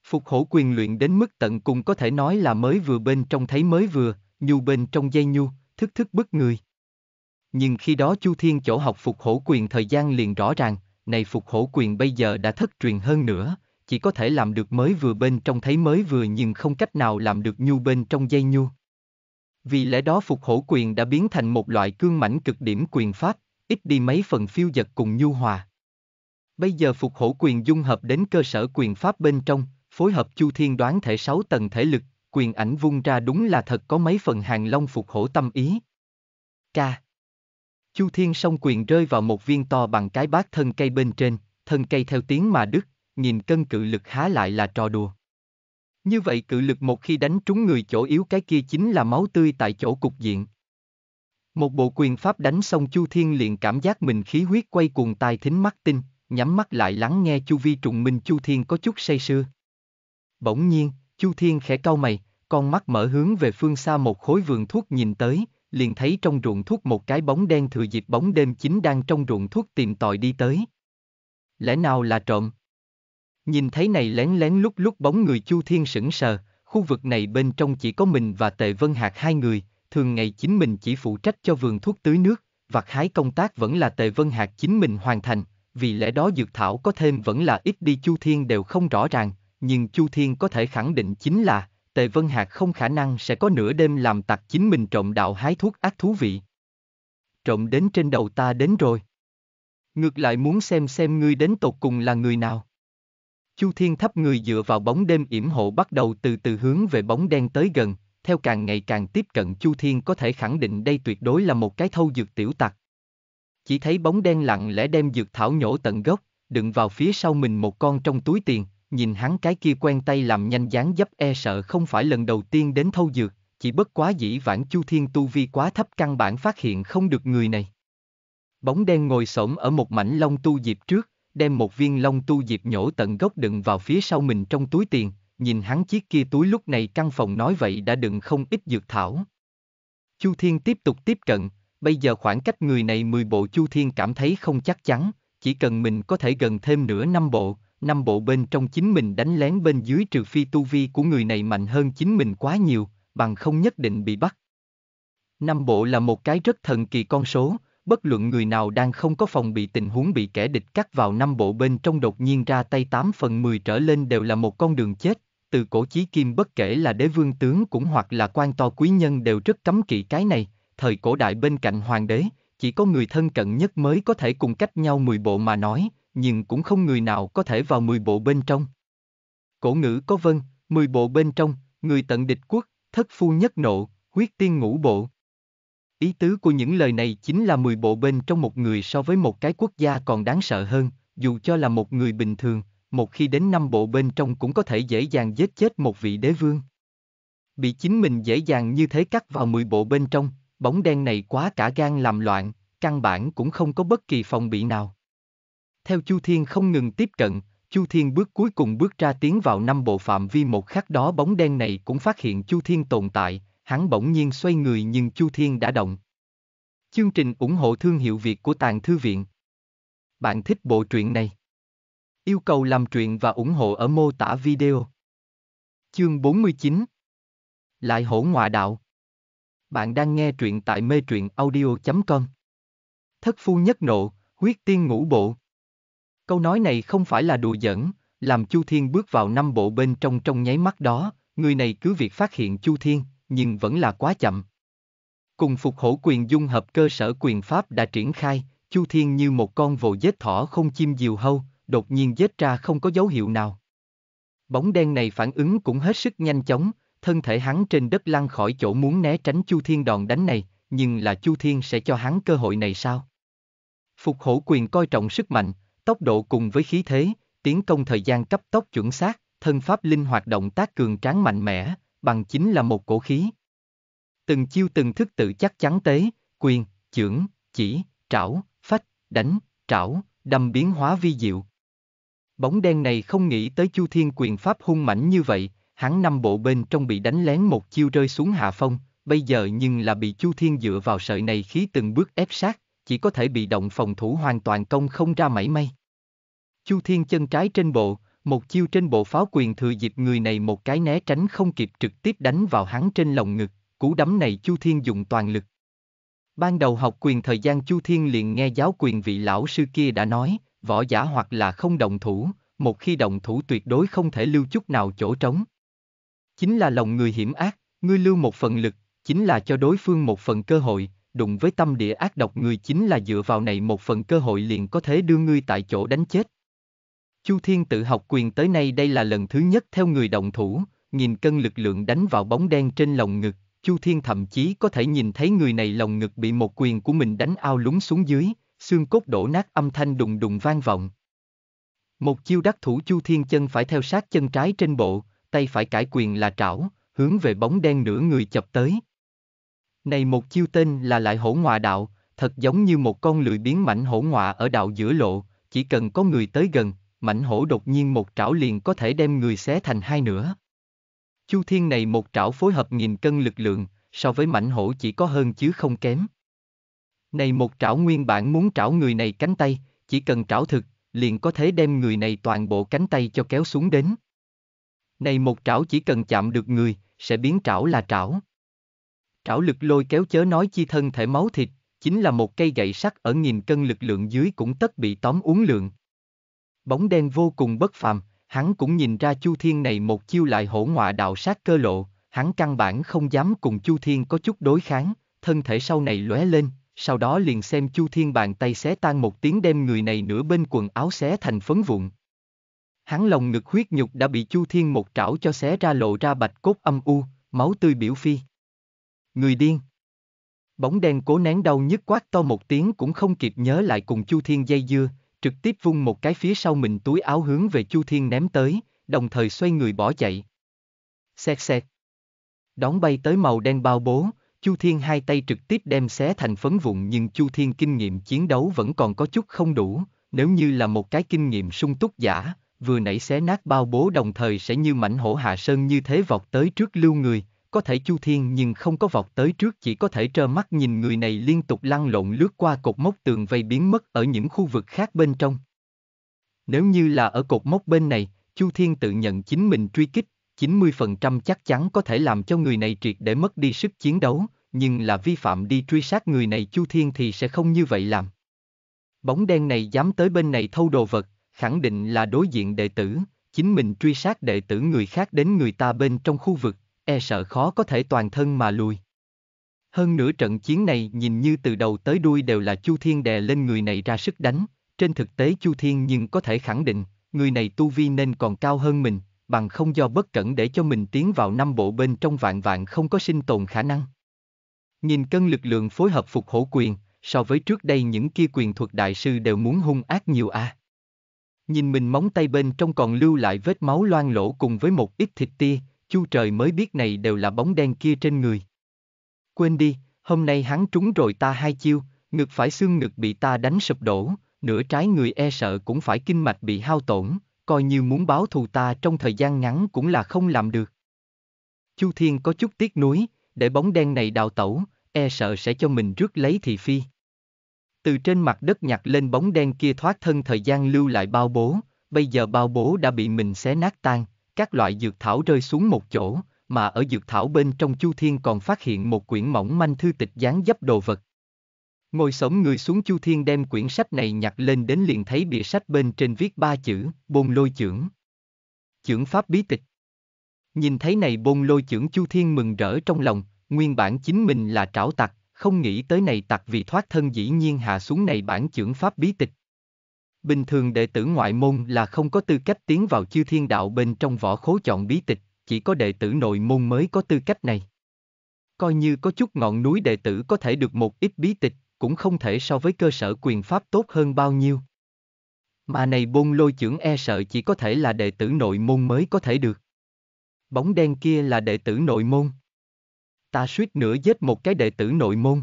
Phục hổ quyền luyện đến mức tận cùng có thể nói là mới vừa bên trong thấy mới vừa, nhu bên trong dây nhu, thức thức bất người. Nhưng khi đó Chu Thiên chỗ học phục hổ quyền thời gian liền rõ ràng, này phục hổ quyền bây giờ đã thất truyền hơn nữa, chỉ có thể làm được mới vừa bên trong thấy mới vừa nhưng không cách nào làm được nhu bên trong dây nhu. Vì lẽ đó phục hổ quyền đã biến thành một loại cương mảnh cực điểm quyền pháp, ít đi mấy phần phiêu giật cùng nhu hòa. Bây giờ phục hổ quyền dung hợp đến cơ sở quyền pháp bên trong, phối hợp chu thiên đoán thể sáu tầng thể lực, quyền ảnh vung ra đúng là thật có mấy phần hàng long phục hổ tâm ý. Ca Chu Thiên song quyền rơi vào một viên to bằng cái bát thân cây bên trên, thân cây theo tiếng mà đứt, nhìn cân cự lực há lại là trò đùa. Như vậy cự lực một khi đánh trúng người chỗ yếu cái kia chính là máu tươi tại chỗ cục diện. Một bộ quyền pháp đánh xong Chu Thiên liền cảm giác mình khí huyết quay cuồng tai thính mắt tinh, nhắm mắt lại lắng nghe Chu Vi trùng minh Chu Thiên có chút say sưa. Bỗng nhiên, Chu Thiên khẽ cau mày, con mắt mở hướng về phương xa một khối vườn thuốc nhìn tới, liền thấy trong ruộng thuốc một cái bóng đen thừa dịp bóng đêm chính đang trong ruộng thuốc tìm tòi đi tới. Lẽ nào là trộm? Nhìn thấy này lén lén lúc lúc bóng người Chu Thiên sững sờ, khu vực này bên trong chỉ có mình và Tề Vân Hạc hai người, thường ngày chính mình chỉ phụ trách cho vườn thuốc tưới nước, vặt hái công tác vẫn là Tề Vân Hạc chính mình hoàn thành, vì lẽ đó dược thảo có thêm vẫn là ít đi Chu Thiên đều không rõ ràng, nhưng Chu Thiên có thể khẳng định chính là, Tề Vân Hạc không khả năng sẽ có nửa đêm làm tặc chính mình trộm đạo hái thuốc ác thú vị. Trộm đến trên đầu ta đến rồi. Ngược lại muốn xem xem ngươi đến tột cùng là người nào. Chu Thiên thấp người dựa vào bóng đêm yểm hộ bắt đầu từ từ hướng về bóng đen tới gần, theo càng ngày càng tiếp cận Chu Thiên có thể khẳng định đây tuyệt đối là một cái thâu dược tiểu tặc. Chỉ thấy bóng đen lặng lẽ đem dược thảo nhổ tận gốc, đựng vào phía sau mình một con trong túi tiền, nhìn hắn cái kia quen tay làm nhanh dáng dấp e sợ không phải lần đầu tiên đến thâu dược, chỉ bất quá dĩ vãng Chu Thiên tu vi quá thấp căn bản phát hiện không được người này. Bóng đen ngồi xổm ở một mảnh lông tu diệp trước, đem một viên lông tu diệp nhổ tận gốc đựng vào phía sau mình trong túi tiền, nhìn hắn chiếc kia túi lúc này căn phòng nói vậy đã đựng không ít dược thảo. Chu Thiên tiếp tục tiếp cận, bây giờ khoảng cách người này 10 bộ Chu Thiên cảm thấy không chắc chắn, chỉ cần mình có thể gần thêm nửa năm bộ, năm bộ bên trong chính mình đánh lén bên dưới trừ phi tu vi của người này mạnh hơn chính mình quá nhiều, bằng không nhất định bị bắt. Năm bộ là một cái rất thần kỳ con số, bất luận người nào đang không có phòng bị tình huống bị kẻ địch cắt vào năm bộ bên trong đột nhiên ra tay 8 phần 10 trở lên đều là một con đường chết, từ cổ chí kim bất kể là đế vương tướng cũng hoặc là quan to quý nhân đều rất cấm kỵ cái này, thời cổ đại bên cạnh hoàng đế, chỉ có người thân cận nhất mới có thể cùng cách nhau 10 bộ mà nói, nhưng cũng không người nào có thể vào mười bộ bên trong. Cổ ngữ có vân, mười bộ bên trong, người tận địch quốc, thất phu nhất nộ, huyết tiên ngũ bộ. Ý tứ của những lời này chính là 10 bộ bên trong một người so với một cái quốc gia còn đáng sợ hơn, dù cho là một người bình thường, một khi đến năm bộ bên trong cũng có thể dễ dàng giết chết một vị đế vương. Bị chính mình dễ dàng như thế cắt vào 10 bộ bên trong, bóng đen này quá cả gan làm loạn, căn bản cũng không có bất kỳ phòng bị nào. Theo Chu Thiên không ngừng tiếp cận, Chu Thiên bước cuối cùng bước ra tiến vào năm bộ phạm vi một khắc đó bóng đen này cũng phát hiện Chu Thiên tồn tại, hắn bỗng nhiên xoay người nhưng Chu Thiên đã động. Chương trình ủng hộ thương hiệu Việt của Tàng Thư Viện Bạn thích bộ truyện này? Yêu cầu làm truyện và ủng hộ ở mô tả video. Chương 49 Lại hổ ngoại đạo Bạn đang nghe truyện tại mê truyện audio.com Thất phu nhất nộ, huyết tiên ngũ bộ Câu nói này không phải là đùa giỡn, làm Chu Thiên bước vào năm bộ bên trong trong nháy mắt đó, người này cứ việc phát hiện Chu Thiên, nhưng vẫn là quá chậm. Cùng phục hổ quyền dung hợp cơ sở quyền pháp đã triển khai, Chu Thiên như một con vồ dết thỏ không chim diều hâu, đột nhiên dết ra không có dấu hiệu nào. Bóng đen này phản ứng cũng hết sức nhanh chóng, thân thể hắn trên đất lăn khỏi chỗ muốn né tránh Chu Thiên đòn đánh này, nhưng là Chu Thiên sẽ cho hắn cơ hội này sao? Phục hổ quyền coi trọng sức mạnh, Tốc độ cùng với khí thế, tiến công thời gian cấp tốc chuẩn xác, thân pháp linh hoạt động tác cường tráng mạnh mẽ, bằng chính là một cổ khí. Từng chiêu từng thức tự chắc chắn tế, quyền, chưởng, chỉ, trảo, phách, đánh, trảo, đâm biến hóa vi diệu. Bóng đen này không nghĩ tới Chu Thiên quyền pháp hung mãnh như vậy, hắn năm bộ bên trong bị đánh lén một chiêu rơi xuống hạ phong, bây giờ nhưng là bị Chu Thiên dựa vào sợi này khí từng bước ép sát, chỉ có thể bị động phòng thủ hoàn toàn công không ra mảy may. Chu Thiên chân trái trên bộ, một chiêu trên bộ pháo quyền thừa dịp người này một cái né tránh không kịp trực tiếp đánh vào hắn trên lồng ngực, cú đấm này Chu Thiên dùng toàn lực. Ban đầu học quyền thời gian Chu Thiên liền nghe giáo quyền vị lão sư kia đã nói, võ giả hoặc là không động thủ, một khi động thủ tuyệt đối không thể lưu chút nào chỗ trống. Chính là lòng người hiểm ác, ngươi lưu một phần lực, chính là cho đối phương một phần cơ hội, đụng với tâm địa ác độc người chính là dựa vào này một phần cơ hội liền có thể đưa ngươi tại chỗ đánh chết. Chu Thiên tự học quyền tới nay đây là lần thứ nhất theo người động thủ, nhìn cân lực lượng đánh vào bóng đen trên lồng ngực, Chu Thiên thậm chí có thể nhìn thấy người này lồng ngực bị một quyền của mình đánh ao lúng xuống dưới, xương cốt đổ nát âm thanh đùng đùng vang vọng. Một chiêu đắc thủ Chu Thiên chân phải theo sát chân trái trên bộ, tay phải cải quyền là trảo, hướng về bóng đen nửa người chập tới, này một chiêu tên là lại hổ ngoại đạo, thật giống như một con lười biến mảnh hổ ngọa ở đạo giữa lộ, chỉ cần có người tới gần, mảnh hổ đột nhiên một trảo liền có thể đem người xé thành hai nửa. Chu Thiên này một trảo phối hợp nghìn cân lực lượng, so với mảnh hổ chỉ có hơn chứ không kém. Này một trảo nguyên bản muốn trảo người này cánh tay, chỉ cần trảo thực, liền có thể đem người này toàn bộ cánh tay cho kéo xuống đến. Này một trảo chỉ cần chạm được người, sẽ biến trảo là trảo. Trảo lực lôi kéo chớ nói chi thân thể máu thịt, chính là một cây gậy sắt ở nghìn cân lực lượng dưới cũng tất bị tóm uống lượng. Bóng đen vô cùng bất phàm, hắn cũng nhìn ra Chu Thiên này một chiêu lại hổ ngoại đạo sát cơ lộ, hắn căn bản không dám cùng Chu Thiên có chút đối kháng, thân thể sau này lóe lên, sau đó liền xem Chu Thiên bàn tay xé tan một tiếng đem người này nửa bên quần áo xé thành phấn vụn. Hắn lòng ngực huyết nhục đã bị Chu Thiên một trảo cho xé ra lộ ra bạch cốt âm u, máu tươi biểu phi. Người điên. Bóng đen cố nén đau nhức quát to một tiếng cũng không kịp nhớ lại cùng Chu Thiên dây dưa, trực tiếp vung một cái phía sau mình túi áo hướng về Chu Thiên ném tới, đồng thời xoay người bỏ chạy. Xẹt xẹt. Đón bay tới màu đen bao bố, Chu Thiên hai tay trực tiếp đem xé thành phấn vụn nhưng Chu Thiên kinh nghiệm chiến đấu vẫn còn có chút không đủ, nếu như là một cái kinh nghiệm sung túc giả, vừa nãy xé nát bao bố đồng thời sẽ như mảnh hổ hạ sơn như thế vọt tới trước lưu người, có thể chu thiên nhưng không có vọt tới trước chỉ có thể trơ mắt nhìn người này liên tục lăn lộn lướt qua cột mốc tường vây biến mất ở những khu vực khác bên trong. Nếu như là ở cột mốc bên này, chu thiên tự nhận chính mình truy kích, 90% chắc chắn có thể làm cho người này triệt để mất đi sức chiến đấu, nhưng là vi phạm đi truy sát người này chu thiên thì sẽ không như vậy làm. Bóng đen này dám tới bên này thâu đồ vật, khẳng định là đối diện đệ tử, chính mình truy sát đệ tử người khác đến người ta bên trong khu vực, e sợ khó có thể toàn thân mà lui. Hơn nữa trận chiến này nhìn như từ đầu tới đuôi đều là Chu Thiên đè lên người này ra sức đánh, trên thực tế Chu Thiên nhưng có thể khẳng định, người này tu vi nên còn cao hơn mình, bằng không do bất cẩn để cho mình tiến vào năm bộ bên trong vạn vạn không có sinh tồn khả năng. Nhìn cân lực lượng phối hợp phục hổ quyền, so với trước đây những kia quyền thuật đại sư đều muốn hung ác nhiều a. À. Nhìn mình móng tay bên trong còn lưu lại vết máu loang lỗ cùng với một ít thịt tia, chu trời mới biết này đều là bóng đen kia trên người. Quên đi, hôm nay hắn trúng rồi ta hai chiêu, ngực phải xương ngực bị ta đánh sụp đổ, nửa trái người e sợ cũng phải kinh mạch bị hao tổn, coi như muốn báo thù ta trong thời gian ngắn cũng là không làm được. Chu Thiên có chút tiếc nuối, để bóng đen này đào tẩu, e sợ sẽ cho mình rước lấy thị phi. Từ trên mặt đất nhặt lên bóng đen kia thoát thân thời gian lưu lại bao bố, bây giờ bao bố đã bị mình xé nát tan, các loại dược thảo rơi xuống một chỗ, mà ở dược thảo bên trong Chu Thiên còn phát hiện một quyển mỏng manh thư tịch dán dấp đồ vật. Ngồi sống người xuống Chu Thiên đem quyển sách này nhặt lên đến liền thấy bìa sách bên trên viết ba chữ, bôn lôi chưởng. Chưởng pháp bí tịch. Nhìn thấy này bôn lôi chưởng Chu Thiên mừng rỡ trong lòng, nguyên bản chính mình là trảo tặc, không nghĩ tới này tặc vì thoát thân dĩ nhiên hạ xuống này bản chưởng pháp bí tịch. Bình thường đệ tử ngoại môn là không có tư cách tiến vào chư thiên đạo bên trong võ khố chọn bí tịch, chỉ có đệ tử nội môn mới có tư cách này. Coi như có chút ngọn núi đệ tử có thể được một ít bí tịch, cũng không thể so với cơ sở quyền pháp tốt hơn bao nhiêu. Mà này bôn lôi trưởng e sợ chỉ có thể là đệ tử nội môn mới có thể được. Bóng đen kia là đệ tử nội môn. Ta suýt nữa giết một cái đệ tử nội môn.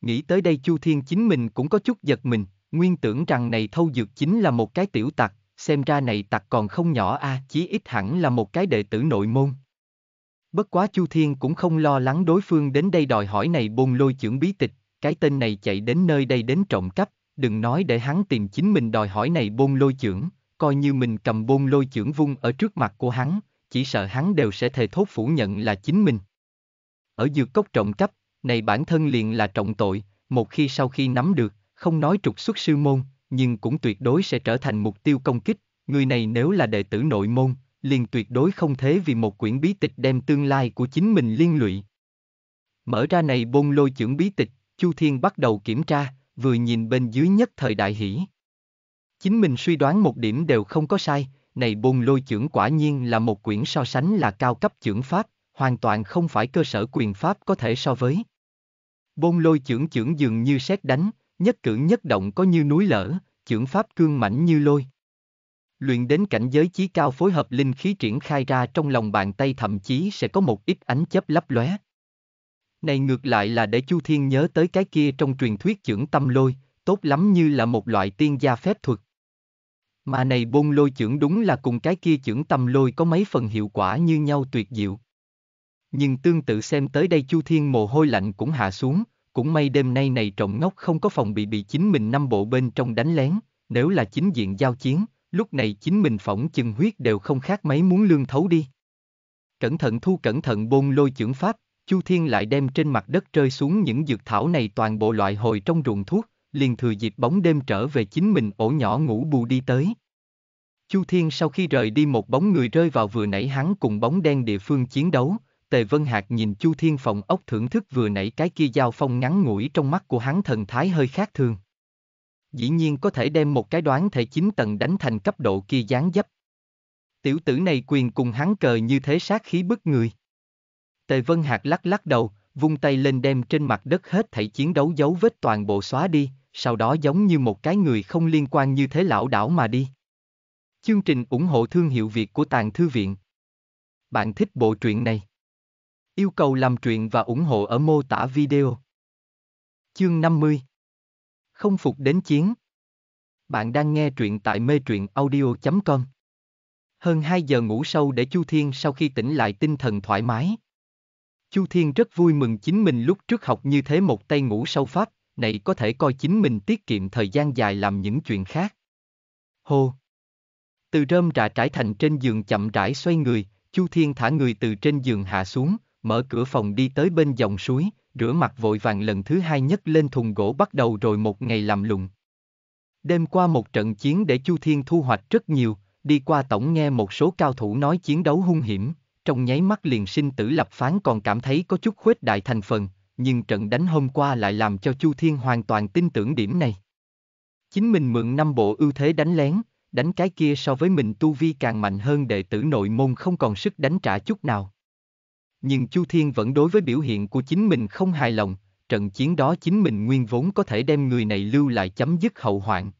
Nghĩ tới đây Chu Thiên chính mình cũng có chút giật mình, Nguyên tưởng rằng này thâu dược chính là một cái tiểu tặc, xem ra này tặc còn không nhỏ a, à, chí ít hẳn là một cái đệ tử nội môn. Bất quá Chu Thiên cũng không lo lắng đối phương đến đây đòi hỏi này bồn lôi trưởng bí tịch, cái tên này chạy đến nơi đây đến trộm cắp, đừng nói để hắn tìm chính mình đòi hỏi này bôn lôi trưởng, coi như mình cầm bôn lôi trưởng vung ở trước mặt của hắn, chỉ sợ hắn đều sẽ thề thốt phủ nhận là chính mình. Ở dược cốc trộm cắp, này bản thân liền là trọng tội, một khi sau khi nắm được, không nói trục xuất sư môn, nhưng cũng tuyệt đối sẽ trở thành mục tiêu công kích, người này nếu là đệ tử nội môn, liền tuyệt đối không thế vì một quyển bí tịch đem tương lai của chính mình liên lụy. Mở ra này bôn lôi trưởng bí tịch, Chu Thiên bắt đầu kiểm tra, vừa nhìn bên dưới nhất thời đại hỷ. Chính mình suy đoán một điểm đều không có sai, này bôn lôi trưởng quả nhiên là một quyển so sánh là cao cấp trưởng pháp, hoàn toàn không phải cơ sở quyền pháp có thể so với. Bôn lôi trưởng trưởng dường như xét đánh, nhất cử nhất động có như núi lở, trưởng pháp cương mãnh như lôi. Luyện đến cảnh giới chí cao phối hợp linh khí triển khai ra trong lòng bàn tay thậm chí sẽ có một ít ánh chấp lấp lóe. Này ngược lại là để Chu Thiên nhớ tới cái kia trong truyền thuyết trưởng tâm lôi, tốt lắm như là một loại tiên gia phép thuật. Mà này bôn lôi trưởng đúng là cùng cái kia trưởng tâm lôi có mấy phần hiệu quả như nhau tuyệt diệu. Nhưng tương tự xem tới đây Chu Thiên mồ hôi lạnh cũng hạ xuống, cũng may đêm nay này trộm ngốc không có phòng bị bị chính mình năm bộ bên trong đánh lén, nếu là chính diện giao chiến, lúc này chính mình phỏng chừng huyết đều không khác mấy muốn lương thấu đi. Cẩn thận thu cẩn thận bôn lôi chưởng pháp, Chu Thiên lại đem trên mặt đất rơi xuống những dược thảo này toàn bộ loại hồi trong ruộng thuốc, liền thừa dịp bóng đêm trở về chính mình ổ nhỏ ngủ bù đi tới. Chu Thiên sau khi rời đi một bóng người rơi vào vừa nãy hắn cùng bóng đen địa phương chiến đấu, Tề Vân Hạc nhìn Chu Thiên Phong ốc thưởng thức vừa nãy cái kia giao phong ngắn ngủi trong mắt của hắn thần thái hơi khác thường. Dĩ nhiên có thể đem một cái đoán thể chín tầng đánh thành cấp độ kia gián dấp. Tiểu tử này quyền cùng hắn cờ như thế sát khí bức người. Tề Vân Hạc lắc lắc đầu, vung tay lên đem trên mặt đất hết thảy chiến đấu dấu vết toàn bộ xóa đi, sau đó giống như một cái người không liên quan như thế lão đảo mà đi. Chương trình ủng hộ thương hiệu Việt của Tàng Thư Viện. Bạn thích bộ truyện này? Yêu cầu làm truyện và ủng hộ ở mô tả video. Chương 50 Không phục đến chiến Bạn đang nghe truyện tại mê truyện audio.com Hơn 2 giờ ngủ sâu để Chu Thiên sau khi tỉnh lại tinh thần thoải mái. Chu Thiên rất vui mừng chính mình lúc trước học như thế một tay ngủ sâu pháp, này có thể coi chính mình tiết kiệm thời gian dài làm những chuyện khác. Hô! Từ rơm rạ trải thành trên giường chậm rãi xoay người, Chu Thiên thả người từ trên giường hạ xuống, mở cửa phòng đi tới bên dòng suối, rửa mặt vội vàng lần thứ hai nhất lên thùng gỗ bắt đầu rồi một ngày làm lụng. Đêm qua một trận chiến để Chu Thiên thu hoạch rất nhiều, đi qua tổng nghe một số cao thủ nói chiến đấu hung hiểm, trong nháy mắt liền sinh tử lập phán còn cảm thấy có chút khuếch đại thành phần, nhưng trận đánh hôm qua lại làm cho Chu Thiên hoàn toàn tin tưởng điểm này. Chính mình mượn năm bộ ưu thế đánh lén, đánh cái kia so với mình tu vi càng mạnh hơn đệ tử nội môn không còn sức đánh trả chút nào nhưng Chu Thiên vẫn đối với biểu hiện của chính mình không hài lòng, trận chiến đó chính mình nguyên vốn có thể đem người này lưu lại chấm dứt hậu hoạn.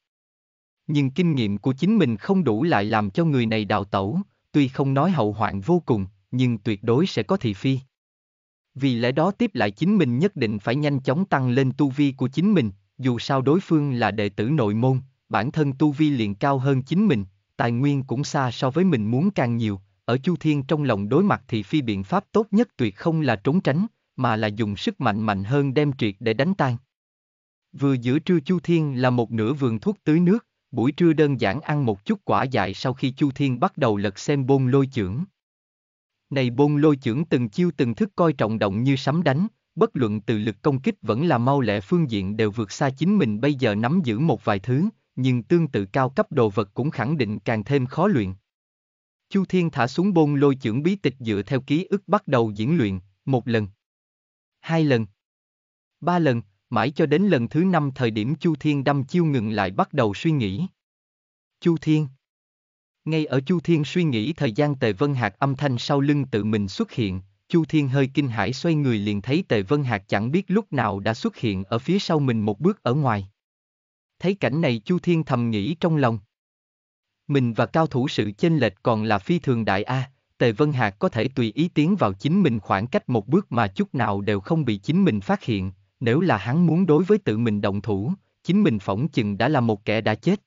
Nhưng kinh nghiệm của chính mình không đủ lại làm cho người này đào tẩu, tuy không nói hậu hoạn vô cùng, nhưng tuyệt đối sẽ có thị phi. Vì lẽ đó tiếp lại chính mình nhất định phải nhanh chóng tăng lên tu vi của chính mình, dù sao đối phương là đệ tử nội môn, bản thân tu vi liền cao hơn chính mình, tài nguyên cũng xa so với mình muốn càng nhiều, ở Chu Thiên trong lòng đối mặt thì phi biện pháp tốt nhất tuyệt không là trốn tránh, mà là dùng sức mạnh mạnh hơn đem triệt để đánh tan. Vừa giữa trưa Chu Thiên là một nửa vườn thuốc tưới nước, buổi trưa đơn giản ăn một chút quả dại sau khi Chu Thiên bắt đầu lật xem bôn lôi trưởng. Này bôn lôi trưởng từng chiêu từng thức coi trọng động như sấm đánh, bất luận từ lực công kích vẫn là mau lẹ phương diện đều vượt xa chính mình bây giờ nắm giữ một vài thứ, nhưng tương tự cao cấp đồ vật cũng khẳng định càng thêm khó luyện. Chu Thiên thả xuống bôn lôi chưởng bí tịch dựa theo ký ức bắt đầu diễn luyện, một lần, hai lần, ba lần, mãi cho đến lần thứ năm thời điểm Chu Thiên đâm chiêu ngừng lại bắt đầu suy nghĩ. Chu Thiên Ngay ở Chu Thiên suy nghĩ thời gian Tề Vân Hạc âm thanh sau lưng tự mình xuất hiện, Chu Thiên hơi kinh hãi xoay người liền thấy Tề Vân Hạc chẳng biết lúc nào đã xuất hiện ở phía sau mình một bước ở ngoài. Thấy cảnh này Chu Thiên thầm nghĩ trong lòng mình và cao thủ sự chênh lệch còn là phi thường đại A, Tề Vân Hạc có thể tùy ý tiến vào chính mình khoảng cách một bước mà chút nào đều không bị chính mình phát hiện, nếu là hắn muốn đối với tự mình động thủ, chính mình phỏng chừng đã là một kẻ đã chết.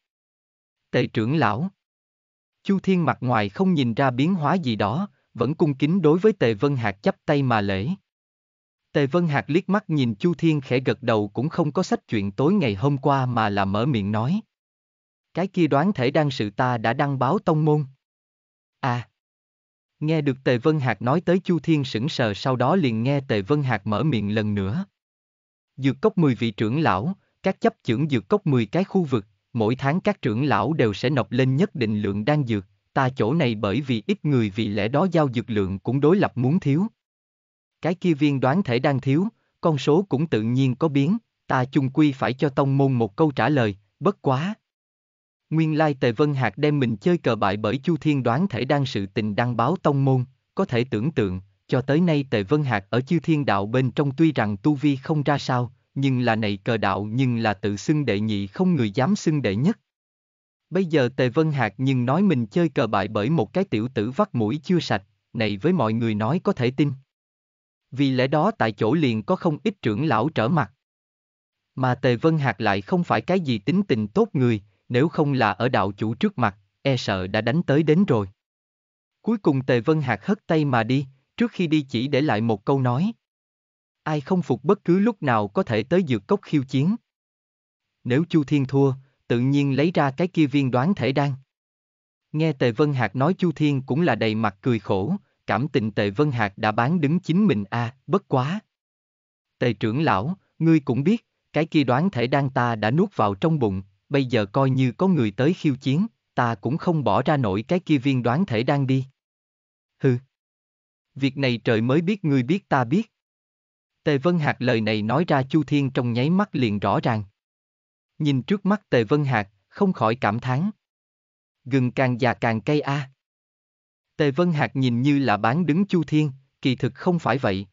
Tề trưởng lão Chu Thiên mặt ngoài không nhìn ra biến hóa gì đó, vẫn cung kính đối với Tề Vân Hạc chắp tay mà lễ. Tề Vân Hạc liếc mắt nhìn Chu Thiên khẽ gật đầu cũng không có sách chuyện tối ngày hôm qua mà là mở miệng nói. Cái kia đoán thể đăng sự ta đã đăng báo tông môn. À. Nghe được Tề Vân Hạc nói tới Chu Thiên sững sờ sau đó liền nghe Tề Vân Hạc mở miệng lần nữa. Dược cốc 10 vị trưởng lão, các chấp trưởng dược cốc 10 cái khu vực, mỗi tháng các trưởng lão đều sẽ nộp lên nhất định lượng đan dược, ta chỗ này bởi vì ít người vì lẽ đó giao dược lượng cũng đối lập muốn thiếu. Cái kia viên đoán thể đang thiếu, con số cũng tự nhiên có biến, ta chung quy phải cho tông môn một câu trả lời, bất quá, Nguyên lai Tề Vân Hạc đem mình chơi cờ bại bởi Chu Thiên đoán thể đang sự tình đăng báo tông môn, có thể tưởng tượng, cho tới nay Tề Vân Hạc ở chư thiên đạo bên trong tuy rằng tu vi không ra sao, nhưng là này cờ đạo nhưng là tự xưng đệ nhị không người dám xưng đệ nhất. Bây giờ Tề Vân Hạc nhưng nói mình chơi cờ bại bởi một cái tiểu tử vắt mũi chưa sạch, này với mọi người nói có thể tin. Vì lẽ đó tại chỗ liền có không ít trưởng lão trở mặt. Mà Tề Vân Hạc lại không phải cái gì tính tình tốt người, nếu không là ở đạo chủ trước mặt, e sợ đã đánh tới đến rồi. Cuối cùng Tề Vân Hạc hất tay mà đi, trước khi đi chỉ để lại một câu nói. Ai không phục bất cứ lúc nào có thể tới dược cốc khiêu chiến. Nếu Chu Thiên thua, tự nhiên lấy ra cái kia viên đoán thể đan. Nghe Tề Vân Hạc nói Chu Thiên cũng là đầy mặt cười khổ, cảm tình Tề Vân Hạc đã bán đứng chính mình a, à, bất quá. Tề trưởng lão, ngươi cũng biết, cái kia đoán thể đan ta đã nuốt vào trong bụng, bây giờ coi như có người tới khiêu chiến, ta cũng không bỏ ra nổi cái kia viên đoán thể đang đi. Hừ. Việc này trời mới biết ngươi biết ta biết. Tề Vân Hạc lời này nói ra Chu Thiên trong nháy mắt liền rõ ràng. Nhìn trước mắt Tề Vân Hạc, không khỏi cảm thán. Gừng càng già càng cây a. À. Tề Vân Hạc nhìn như là bán đứng Chu Thiên, kỳ thực không phải vậy.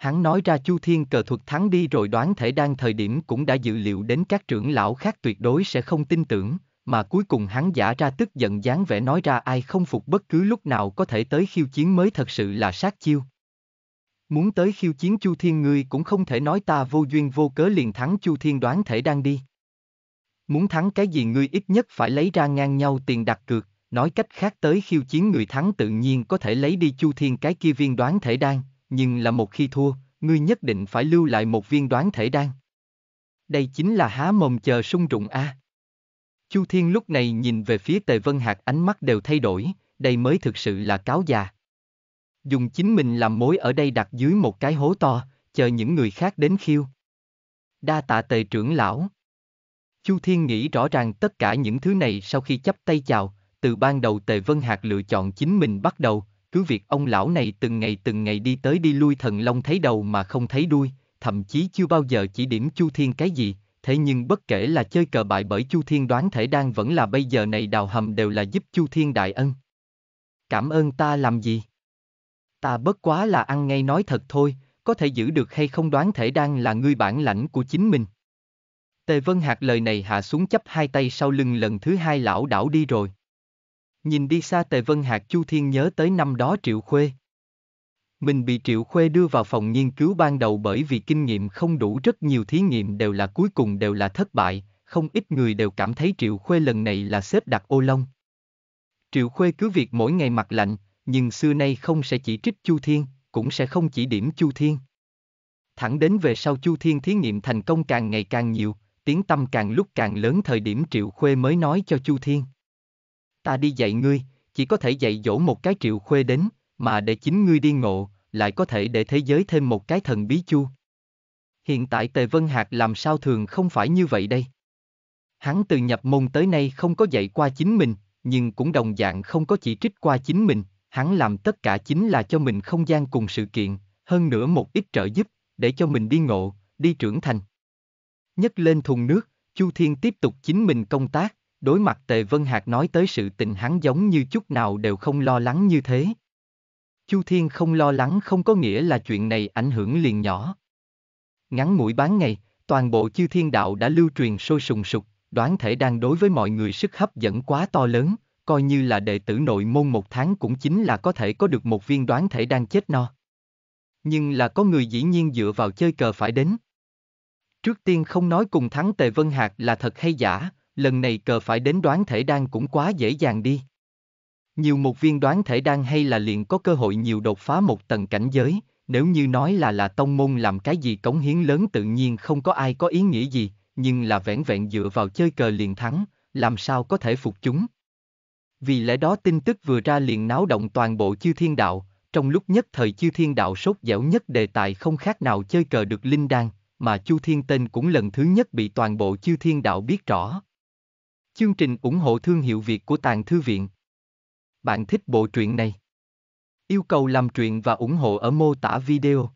Hắn nói ra Chu Thiên cờ thuật thắng đi rồi đoán thể đang thời điểm cũng đã dự liệu đến các trưởng lão khác tuyệt đối sẽ không tin tưởng, mà cuối cùng hắn giả ra tức giận dáng vẻ nói ra ai không phục bất cứ lúc nào có thể tới khiêu chiến mới thật sự là sát chiêu. Muốn tới khiêu chiến Chu Thiên ngươi cũng không thể nói ta vô duyên vô cớ liền thắng Chu Thiên đoán thể đang đi. Muốn thắng cái gì ngươi ít nhất phải lấy ra ngang nhau tiền đặt cược, nói cách khác tới khiêu chiến người thắng tự nhiên có thể lấy đi Chu Thiên cái kia viên đoán thể đang, nhưng là một khi thua, ngươi nhất định phải lưu lại một viên đoán thể đan. Đây chính là há mồm chờ sung rụng a. À. Chu Thiên lúc này nhìn về phía Tề Vân Hạc ánh mắt đều thay đổi, đây mới thực sự là cáo già. Dùng chính mình làm mối ở đây đặt dưới một cái hố to, chờ những người khác đến khiêu. Đa tạ Tề trưởng lão. Chu Thiên nghĩ rõ ràng tất cả những thứ này sau khi chấp tay chào, từ ban đầu Tề Vân Hạc lựa chọn chính mình bắt đầu, cứ việc ông lão này từng ngày từng ngày đi tới đi lui thần long thấy đầu mà không thấy đuôi, thậm chí chưa bao giờ chỉ điểm Chu Thiên cái gì, thế nhưng bất kể là chơi cờ bại bởi Chu Thiên đoán thể đang vẫn là bây giờ này đào hầm đều là giúp Chu Thiên đại ân. Cảm ơn ta làm gì? Ta bất quá là ăn ngay nói thật thôi, có thể giữ được hay không đoán thể đang là ngươi bản lãnh của chính mình. Tề Vân Hạc lời này hạ xuống chấp hai tay sau lưng lần thứ hai lão đảo đi rồi. Nhìn đi xa Tề Vân Hạc Chu Thiên nhớ tới năm đó Triệu Khuê. Mình bị Triệu Khuê đưa vào phòng nghiên cứu ban đầu bởi vì kinh nghiệm không đủ rất nhiều thí nghiệm đều là cuối cùng đều là thất bại, không ít người đều cảm thấy Triệu Khuê lần này là xếp đặt ô long. Triệu Khuê cứ việc mỗi ngày mặt lạnh, nhưng xưa nay không sẽ chỉ trích Chu Thiên, cũng sẽ không chỉ điểm Chu Thiên. Thẳng đến về sau Chu Thiên thí nghiệm thành công càng ngày càng nhiều, tiếng tâm càng lúc càng lớn thời điểm Triệu Khuê mới nói cho Chu Thiên ta đi dạy ngươi, chỉ có thể dạy dỗ một cái triệu khuê đến, mà để chính ngươi đi ngộ, lại có thể để thế giới thêm một cái thần bí chu. Hiện tại Tề Vân Hạc làm sao thường không phải như vậy đây? Hắn từ nhập môn tới nay không có dạy qua chính mình, nhưng cũng đồng dạng không có chỉ trích qua chính mình, hắn làm tất cả chính là cho mình không gian cùng sự kiện, hơn nữa một ít trợ giúp, để cho mình đi ngộ, đi trưởng thành. Nhấc lên thùng nước, Chu Thiên tiếp tục chính mình công tác, đối mặt Tề Vân Hạc nói tới sự tình hắn giống như chút nào đều không lo lắng như thế. Chu Thiên không lo lắng không có nghĩa là chuyện này ảnh hưởng liền nhỏ. Ngắn mũi bán ngày, toàn bộ chư thiên đạo đã lưu truyền sôi sùng sục, đoán thể đang đối với mọi người sức hấp dẫn quá to lớn, coi như là đệ tử nội môn một tháng cũng chính là có thể có được một viên đoán thể đang chết no. Nhưng là có người dĩ nhiên dựa vào chơi cờ phải đến. Trước tiên không nói cùng thắng Tề Vân Hạc là thật hay giả, lần này cờ phải đến đoán thể đan cũng quá dễ dàng đi. Nhiều một viên đoán thể đan hay là liền có cơ hội nhiều đột phá một tầng cảnh giới, nếu như nói là là tông môn làm cái gì cống hiến lớn tự nhiên không có ai có ý nghĩa gì, nhưng là vẻn vẹn dựa vào chơi cờ liền thắng, làm sao có thể phục chúng. Vì lẽ đó tin tức vừa ra liền náo động toàn bộ chư thiên đạo, trong lúc nhất thời chư thiên đạo sốt dẻo nhất đề tài không khác nào chơi cờ được linh đan, mà chu thiên tên cũng lần thứ nhất bị toàn bộ chư thiên đạo biết rõ. Chương trình ủng hộ thương hiệu Việt của Tàng Thư Viện. Bạn thích bộ truyện này? Yêu cầu làm truyện và ủng hộ ở mô tả video.